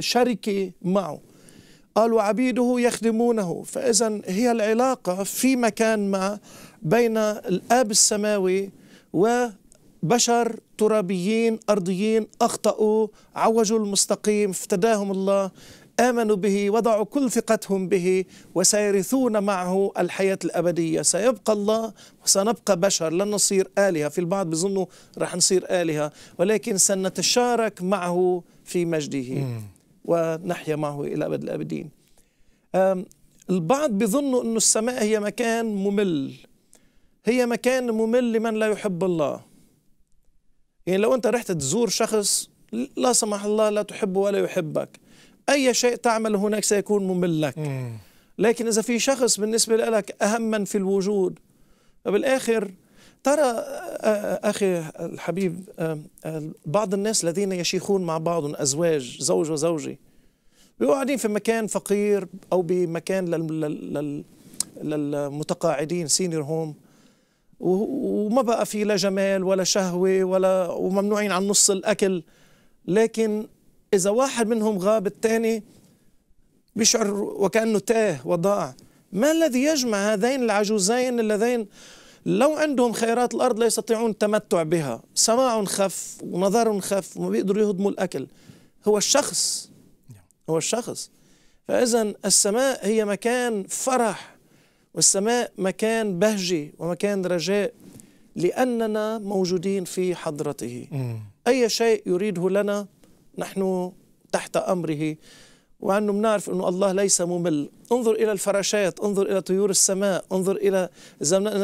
شركة معه قالوا عبيده يخدمونه فإذا هي العلاقة في مكان ما بين الآب السماوي و بشر ترابيين أرضيين أخطأوا عوجوا المستقيم افتداهم الله آمنوا به وضعوا كل ثقتهم به وسيرثون معه الحياة الأبدية سيبقى الله وسنبقى بشر لن نصير آلهة في البعض بيظنوا رح نصير آلهة ولكن سنتشارك معه في مجده ونحيا معه إلى أبد الأبدين البعض بيظنوا أن السماء هي مكان ممل هي مكان ممل لمن لا يحب الله يعني لو أنت رحت تزور شخص لا سمح الله لا تحبه ولا يحبك أي شيء تعمله هناك سيكون ممل لك لكن إذا في شخص بالنسبة لك اهم من في الوجود فبالاخر ترى آه، آه، أخي الحبيب آه، بعض الناس الذين يشيخون مع بعضهم أزواج زوج وزوجة بيقعدين في مكان فقير أو بمكان لل... للمتقاعدين سينيور هوم وما بقى في لا جمال ولا شهوة ولا وممنوعين عن نص الأكل لكن إذا واحد منهم غاب الثاني بيشعر وكأنه تاه وضاع ما الذي يجمع هذين العجوزين اللذين لو عندهم خيرات الأرض لا يستطيعون التمتع بها سماع خف ونظر خف وما بيقدروا يهضموا الأكل هو الشخص نعم. هو الشخص فإذا السماء هي مكان فرح والسماء مكان بهجة ومكان رجاء لأننا موجودين في حضرته أي شيء يريده لنا نحن تحت أمره وأنه بنعرف أنه الله ليس ممل انظر إلى الفراشات انظر إلى طيور السماء انظر إلى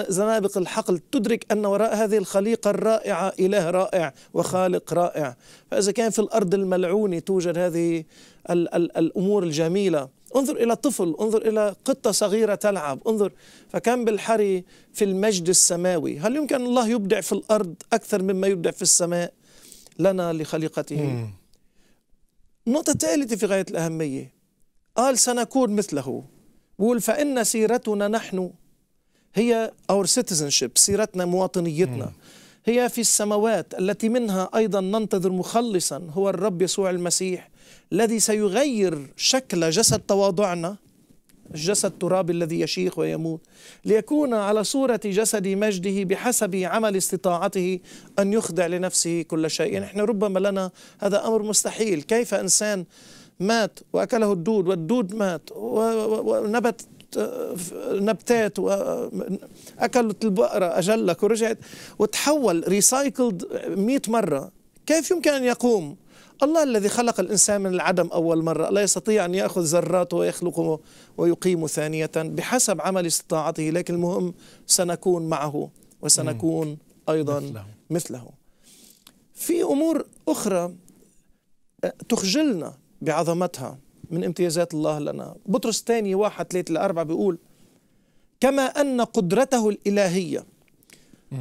زنابق الحقل تدرك أن وراء هذه الخليقة الرائعة إله رائع وخالق رائع فإذا كان في الأرض الملعونة توجد هذه الأمور الجميلة انظر إلى طفل انظر إلى قطة صغيرة تلعب انظر فكان بالحري في المجد السماوي هل يمكن الله يبدع في الأرض أكثر مما يبدع في السماء لنا لخليقته النقطة الثالثة في غاية الأهمية قال سنكون مثله بقول فإن سيرتنا نحن هي اور سيتيزنشيب سيرتنا مواطنيتنا مم. هي في السماوات التي منها أيضا ننتظر مخلصا هو الرب يسوع المسيح الذي سيغير شكل جسد تواضعنا الجسد الترابي الذي يشيخ ويموت ليكون على صورة جسد مجده بحسب عمل استطاعته أن يخضع لنفسه كل شيء نحن ربما لنا هذا أمر مستحيل كيف إنسان مات وأكله الدود والدود مات ونبت نبتات وأكلت البقرة أجلك ورجعت وتحول ريسايكلد 100 مرة كيف يمكن أن يقوم الله الذي خلق الإنسان من العدم أول مرة لا يستطيع أن يأخذ ذراته ويخلقه ويقيم ثانية بحسب عمل استطاعته لكن المهم سنكون معه وسنكون أيضا مثله, مثله. في أمور أخرى تخجلنا بعظمتها من امتيازات الله لنا بطرس الثاني واحد ثلاثة الأربعة بيقول كما أن قدرته الإلهية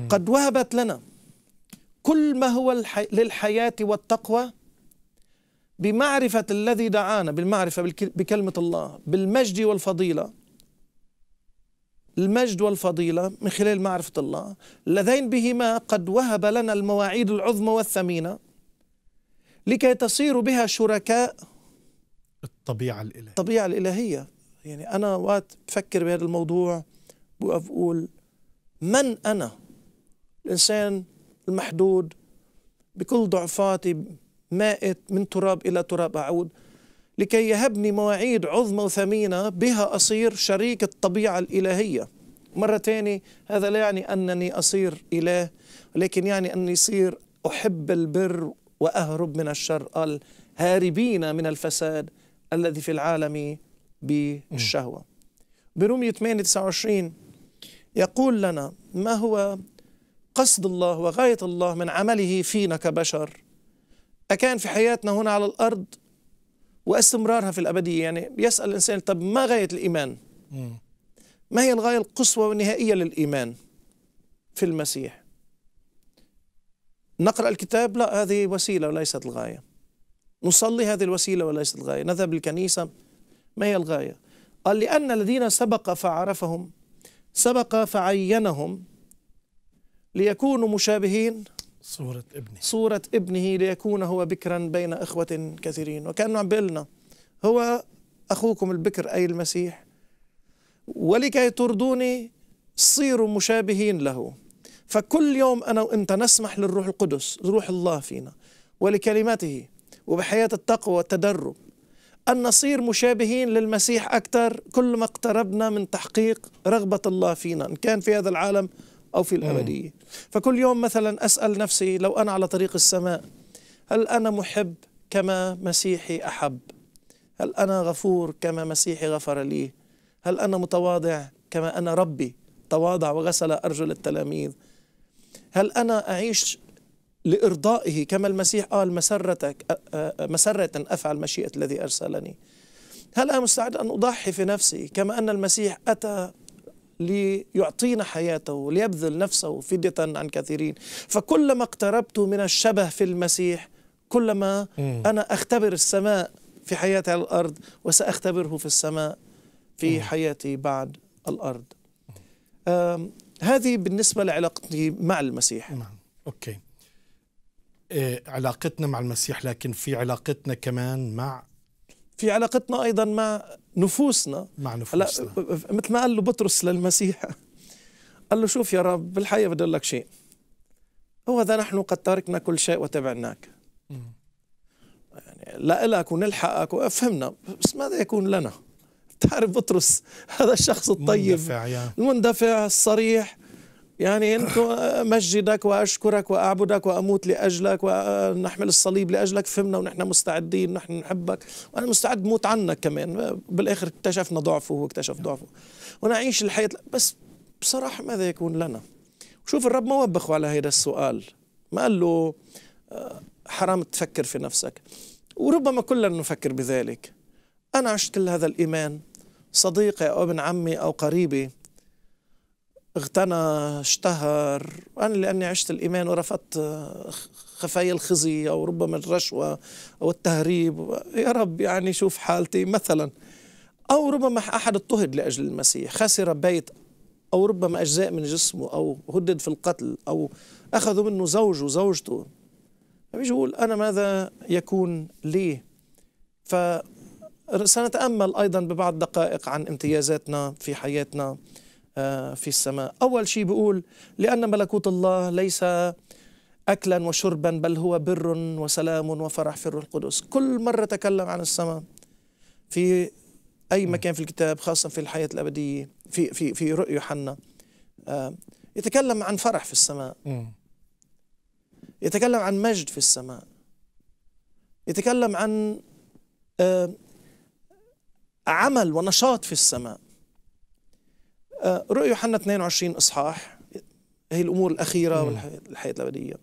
قد وهبت لنا كل ما هو للحياة والتقوى بمعرفة الذي دعانا بالمعرفة بكلمة الله بالمجد والفضيلة المجد والفضيلة من خلال معرفة الله اللذين بهما قد وهب لنا المواعيد العظمى والثمينة لكي تصير بها شركاء الطبيعة الإلهية الطبيعة الإلهية يعني أنا وقت بفكر بهذا الموضوع بوقف أقول من أنا الإنسان المحدود بكل ضعفاتي مائت من تراب إلى تراب أعود لكي يهبني مواعيد عظمى وثمينة بها أصير شريك الطبيعة الإلهية مرة تاني هذا لا يعني أنني أصير إله ولكن يعني أني أصير أحب البر وأهرب من الشر قال هاربين من الفساد الذي في العالم بالشهوة برومية 8 29 يقول لنا ما هو قصد الله وغاية الله من عمله فينا كبشر أكان في حياتنا هنا على الأرض واستمرارها في الأبدية يعني يسأل الإنسان طب ما غاية الإيمان ما هي الغاية القصوى والنهائية للإيمان في المسيح نقرأ الكتاب لا هذه وسيلة وليست الغاية نصلي هذه الوسيلة وليست الغاية نذهب للكنيسة ما هي الغاية قال لأن الذين سبق فعرفهم سبق فعينهم ليكونوا مشابهين صورة ابنه صورة ابنه ليكون هو بكرا بين إخوة كثيرين وكأنه عم لنا هو أخوكم البكر أي المسيح ولكي ترضوني صيروا مشابهين له فكل يوم أنا وأنت نسمح للروح القدس روح الله فينا ولكلمته وبحياة التقوى والتدرب أن نصير مشابهين للمسيح أكثر كل ما اقتربنا من تحقيق رغبة الله فينا إن كان في هذا العالم أو في الأبدية مم. فكل يوم مثلا أسأل نفسي لو أنا على طريق السماء هل أنا محب كما مسيحي أحب هل أنا غفور كما مسيحي غفر لي هل أنا متواضع كما أنا ربي تواضع وغسل أرجل التلاميذ هل أنا أعيش لإرضائه كما المسيح قال مسرتك مسرة أفعل مشيئة الذي أرسلني هل أنا مستعد أن أضحي في نفسي كما أن المسيح أتى ليعطينا حياته ليبذل نفسه فدية عن كثيرين فكلما اقتربت من الشبه في المسيح كلما أنا أختبر السماء في حياتي على الأرض وسأختبره في السماء في حياتي بعد الأرض هذه بالنسبة لعلاقتي مع المسيح نعم أوكي إيه علاقتنا مع المسيح لكن في علاقتنا كمان مع في علاقتنا أيضا مع نفوسنا مع نفوسنا مثل ما قال له بطرس للمسيح قال له شوف يا رب بالحياة بدي لك شيء هو ذا نحن قد تركنا كل شيء وتبعناك يعني لا ونلحقك وفهمنا بس ماذا يكون لنا تعرف بطرس هذا الشخص الطيب المندفع, يعني. المندفع الصريح يعني أنت مجدك وأشكرك وأعبدك وأموت لأجلك ونحمل الصليب لأجلك فهمنا ونحن مستعدين نحن نحبك وأنا مستعد موت عنك كمان بالآخر اكتشفنا ضعفه هو اكتشف ضعفه ونعيش الحياة بس بصراحة ماذا يكون لنا شوف الرب ما وبخه على هذا السؤال ما قال له آه، حرام تفكر في نفسك وربما كلنا نفكر بذلك أنا عشت كل هذا الإيمان صديقي أو ابن عمي أو قريبي اغتنى اشتهر أنا لأني عشت الإيمان ورفضت خفايا الخزي أو ربما الرشوة أو التهريب يا رب يعني شوف حالتي مثلا أو ربما أحد اضطهد لأجل المسيح خسر بيت أو ربما أجزاء من جسمه أو هدد في القتل أو أخذوا منه زوجه زوجته فبيجي يقول أنا ماذا يكون لي سنتامل أيضا ببعض دقائق عن امتيازاتنا في حياتنا آه، في السماء أول شيء بيقول لأن ملكوت الله ليس أكلا وشربا بل هو بر وسلام وفرح في الروح القدس كل مرة تكلم عن السماء في أي مكان في الكتاب خاصة في الحياة الأبدية في في في رؤية يوحنا آه، يتكلم عن فرح في السماء يتكلم عن مجد في السماء يتكلم عن آه، عمل ونشاط في السماء آه، رؤية يوحنا 22 إصحاح هي الأمور الأخيرة والحياة الأبدية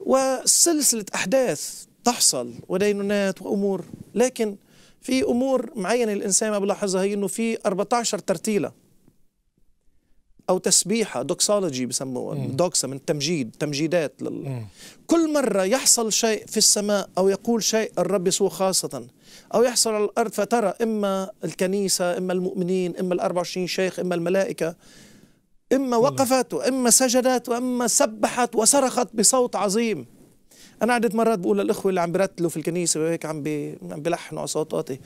وسلسلة أحداث تحصل ودينونات وأمور لكن في أمور معينة الإنسان ما بلاحظها هي أنه في 14 ترتيلة او تسبيحه دوكسولوجي بسموها دوكسا من تمجيد تمجيدات لل... كل مره يحصل شيء في السماء او يقول شيء الرب يسوع خاصه او يحصل على الارض فترى اما الكنيسه اما المؤمنين اما ال 24 شيخ اما الملائكه اما وقفت واما سجدت واما سبحت وصرخت بصوت عظيم انا عدت مرات بقول للاخوه اللي عم برتلوا في الكنيسه وهيك عم بي... عم بلحنوا صوتاتي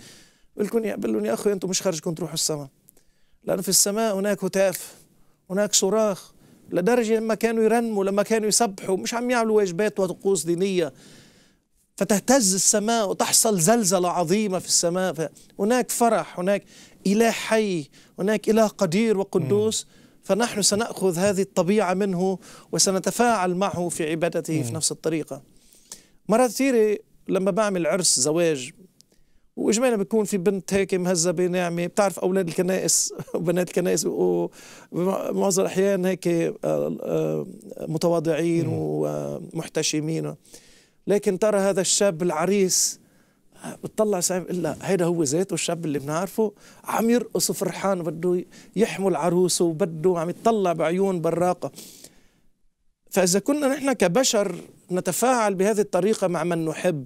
بقول لكم بقول لهم يا اخوي انتم مش خارجكم تروحوا السماء لانه في السماء هناك هتاف هناك صراخ لدرجة لما كانوا يرنموا لما كانوا يسبحوا مش عم يعملوا واجبات وطقوس دينية فتهتز السماء وتحصل زلزلة عظيمة في السماء هناك فرح هناك إله حي هناك إله قدير وقدوس م. فنحن سنأخذ هذه الطبيعة منه وسنتفاعل معه في عبادته م. في نفس الطريقة مرات كثيرة لما بعمل عرس زواج واجمالا بيكون في بنت هيك مهزه بنعمه بتعرف اولاد الكنائس وبنات الكنائس معظم الاحيان هيك آه، آه، متواضعين ومحتشمين لكن ترى هذا الشاب العريس آه، بتطلع صعب لا هيدا هو ذاته الشاب اللي بنعرفه عم يرقص فرحان بده يحمل عروسه وبده عم يتطلع بعيون براقه فاذا كنا نحن كبشر نتفاعل بهذه الطريقه مع من نحب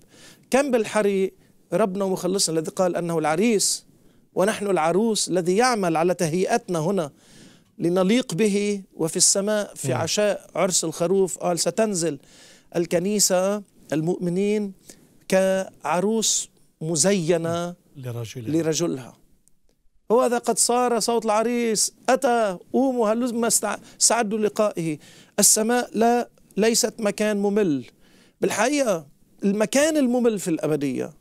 كم بالحري ربنا ومخلصنا الذي قال أنه العريس ونحن العروس الذي يعمل على تهيئتنا هنا لنليق به وفي السماء في نعم. عشاء عرس الخروف قال ستنزل الكنيسة المؤمنين كعروس مزينة لرجلها, لرجلها. هو ذا قد صار صوت العريس أتى قوموا ما استعدوا لقائه السماء لا ليست مكان ممل بالحقيقة المكان الممل في الأبدية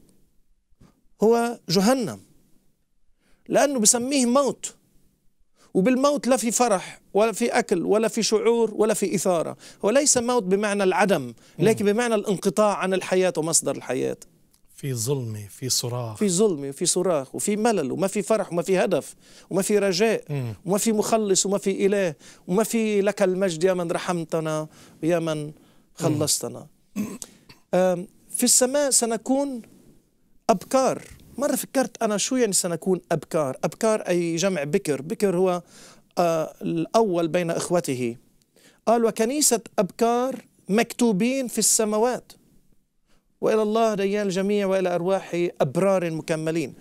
هو جهنم لأنه بسميه موت وبالموت لا في فرح ولا في أكل ولا في شعور ولا في إثارة هو ليس موت بمعنى العدم لكن بمعنى الانقطاع عن الحياة ومصدر الحياة في ظلمة في صراخ في ظلمة في صراخ وفي ملل وما في فرح وما في هدف وما في رجاء وما في مخلص وما في إله وما في لك المجد يا من رحمتنا يا من خلصتنا في السماء سنكون أبكار مرة فكرت أنا شو يعني سنكون أبكار أبكار أي جمع بكر بكر هو آه، الأول بين إخوته قال وكنيسة أبكار مكتوبين في السماوات وإلى الله ديان الجميع وإلى أرواح أبرار مكملين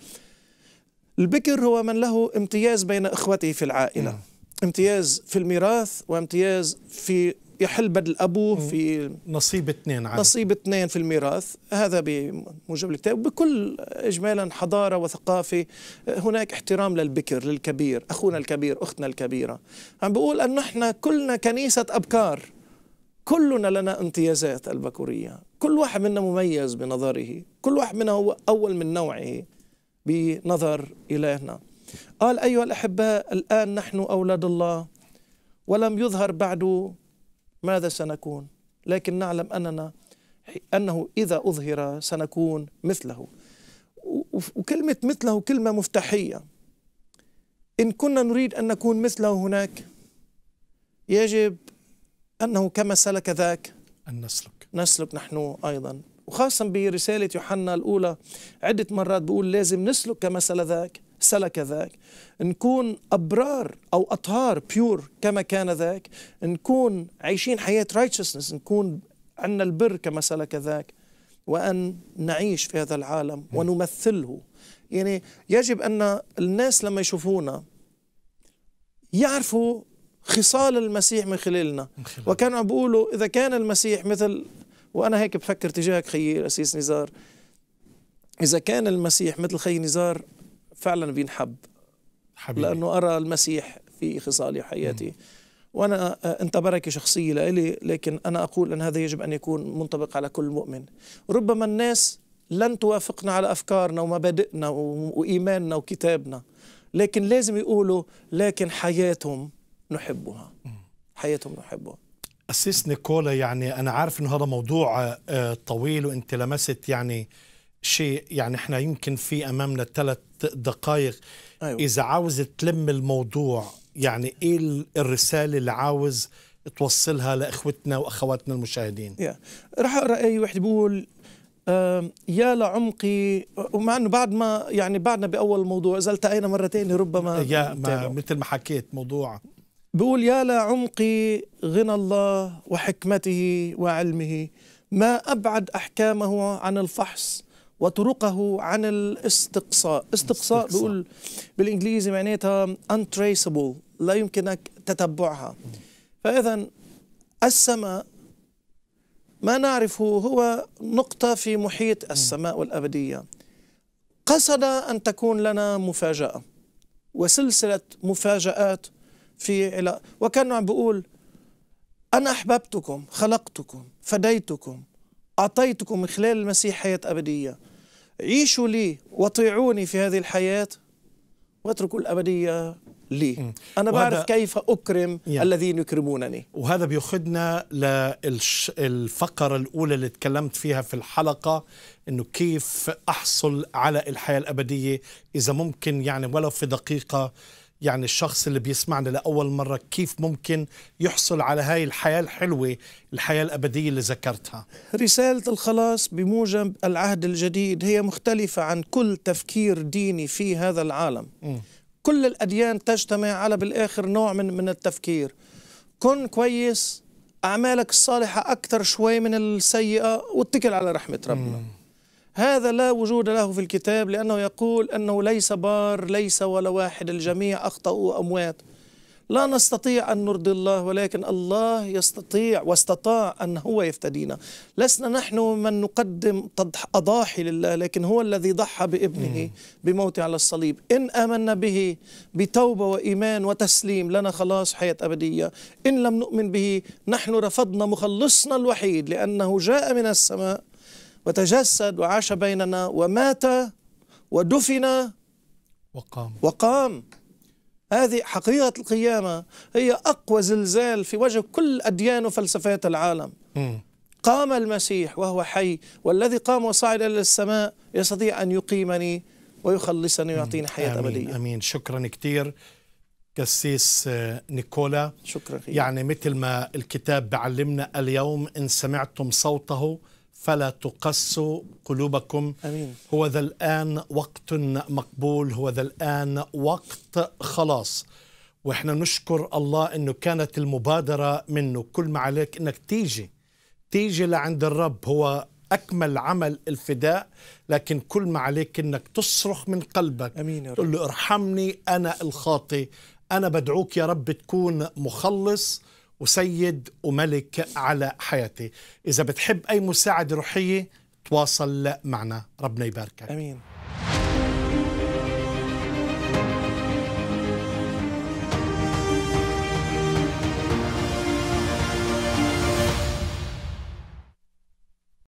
البكر هو من له امتياز بين إخوته في العائلة امتياز في الميراث وامتياز في يحل بدل ابوه في نصيب اثنين عادة. نصيب اثنين في الميراث هذا بموجب الكتاب بكل اجمالا حضاره وثقافه هناك احترام للبكر للكبير اخونا الكبير اختنا الكبيره عم بقول ان نحن كلنا كنيسه ابكار كلنا لنا امتيازات البكوريه كل واحد منا مميز بنظره كل واحد منا هو اول من نوعه بنظر الهنا قال أيها الأحباء الآن نحن أولاد الله ولم يظهر بعد ماذا سنكون لكن نعلم أننا أنه إذا أظهر سنكون مثله وكلمة مثله كلمة مفتاحية إن كنا نريد أن نكون مثله هناك يجب أنه كما سلك ذاك أن نسلك نسلك نحن أيضا وخاصة برسالة يوحنا الأولى عدة مرات بيقول لازم نسلك كما سلك ذاك سلك ذاك نكون أبرار أو أطهار بيور كما كان ذاك نكون عايشين حياة righteousness نكون عندنا البر كما سلك ذاك وأن نعيش في هذا العالم ونمثله يعني يجب أن الناس لما يشوفونا يعرفوا خصال المسيح من خلالنا وكانوا عم بيقولوا إذا كان المسيح مثل وأنا هيك بفكر تجاهك خيي الأسيس نزار إذا كان المسيح مثل خي نزار فعلا بينحب حبيبي. لأنه أرى المسيح في خصالي حياتي مم. وانا آه، انت بركه شخصيه لإلي لكن انا اقول ان هذا يجب ان يكون منطبق على كل مؤمن ربما الناس لن توافقنا على افكارنا ومبادئنا وايماننا وكتابنا لكن لازم يقولوا لكن حياتهم نحبها حياتهم نحبها أسيس نيكولا يعني أنا عارف أنه هذا موضوع آه، طويل وأنت لمست يعني شيء يعني احنا يمكن في امامنا ثلاث دقائق أيوة. اذا عاوز تلم الموضوع يعني ايه الرساله اللي عاوز توصلها لاخوتنا واخواتنا المشاهدين يا. راح اقرا اي واحد بيقول يا لعمقي ومع انه بعد ما يعني بعدنا باول الموضوع اذا التقينا مرتين ربما يا ما مثل ما حكيت موضوع بقول يا لعمقي غنى الله وحكمته وعلمه ما ابعد احكامه عن الفحص وطرقه عن الاستقصاء استقصاء بيقول بالإنجليزي معناتها untraceable لا يمكنك تتبعها فإذا السماء ما نعرفه هو نقطة في محيط السماء الأبدية قصد أن تكون لنا مفاجأة وسلسلة مفاجآت في علاقة وكان عم بيقول أنا أحببتكم خلقتكم فديتكم أعطيتكم من خلال المسيح حياة أبدية عيشوا لي وطيعوني في هذه الحياة واتركوا الأبدية لي أنا بعرف كيف أكرم يعني. الذين يكرمونني وهذا بيخدنا للفقرة الأولى اللي تكلمت فيها في الحلقة أنه كيف أحصل على الحياة الأبدية إذا ممكن يعني ولو في دقيقة يعني الشخص اللي بيسمعنا لأول مرة كيف ممكن يحصل على هاي الحياة الحلوة الحياة الأبدية اللي ذكرتها رسالة الخلاص بموجب العهد الجديد هي مختلفة عن كل تفكير ديني في هذا العالم م. كل الأديان تجتمع على بالآخر نوع من, من التفكير كن كويس أعمالك الصالحة أكثر شوي من السيئة واتكل على رحمة ربنا م. هذا لا وجود له في الكتاب لأنه يقول أنه ليس بار ليس ولا واحد الجميع أخطأوا أموات لا نستطيع أن نرضي الله ولكن الله يستطيع واستطاع أن هو يفتدينا لسنا نحن من نقدم أضاحي لله لكن هو الذي ضحى بابنه بموته على الصليب إن آمنا به بتوبة وإيمان وتسليم لنا خلاص حياة أبدية إن لم نؤمن به نحن رفضنا مخلصنا الوحيد لأنه جاء من السماء وتجسد وعاش بيننا ومات ودفن وقام وقام هذه حقيقة القيامة هي أقوى زلزال في وجه كل أديان وفلسفات العالم م. قام المسيح وهو حي والذي قام وصعد إلى السماء يستطيع أن يقيمني ويخلصني ويعطيني حياة أمين أبدية أمين شكرا كثير قسيس آه، نيكولا شكرا خير. يعني مثل ما الكتاب بعلمنا اليوم إن سمعتم صوته فلا تقسوا قلوبكم أمين. هو ذا الآن وقت مقبول هو ذا الآن وقت خلاص وإحنا نشكر الله أنه كانت المبادرة منه كل ما عليك أنك تيجي تيجي لعند الرب هو أكمل عمل الفداء لكن كل ما عليك أنك تصرخ من قلبك أمين تقول له ارحمني أنا الخاطئ أنا بدعوك يا رب تكون مخلص وسيد وملك على حياتي إذا بتحب أي مساعدة روحية تواصل معنا ربنا يباركك أمين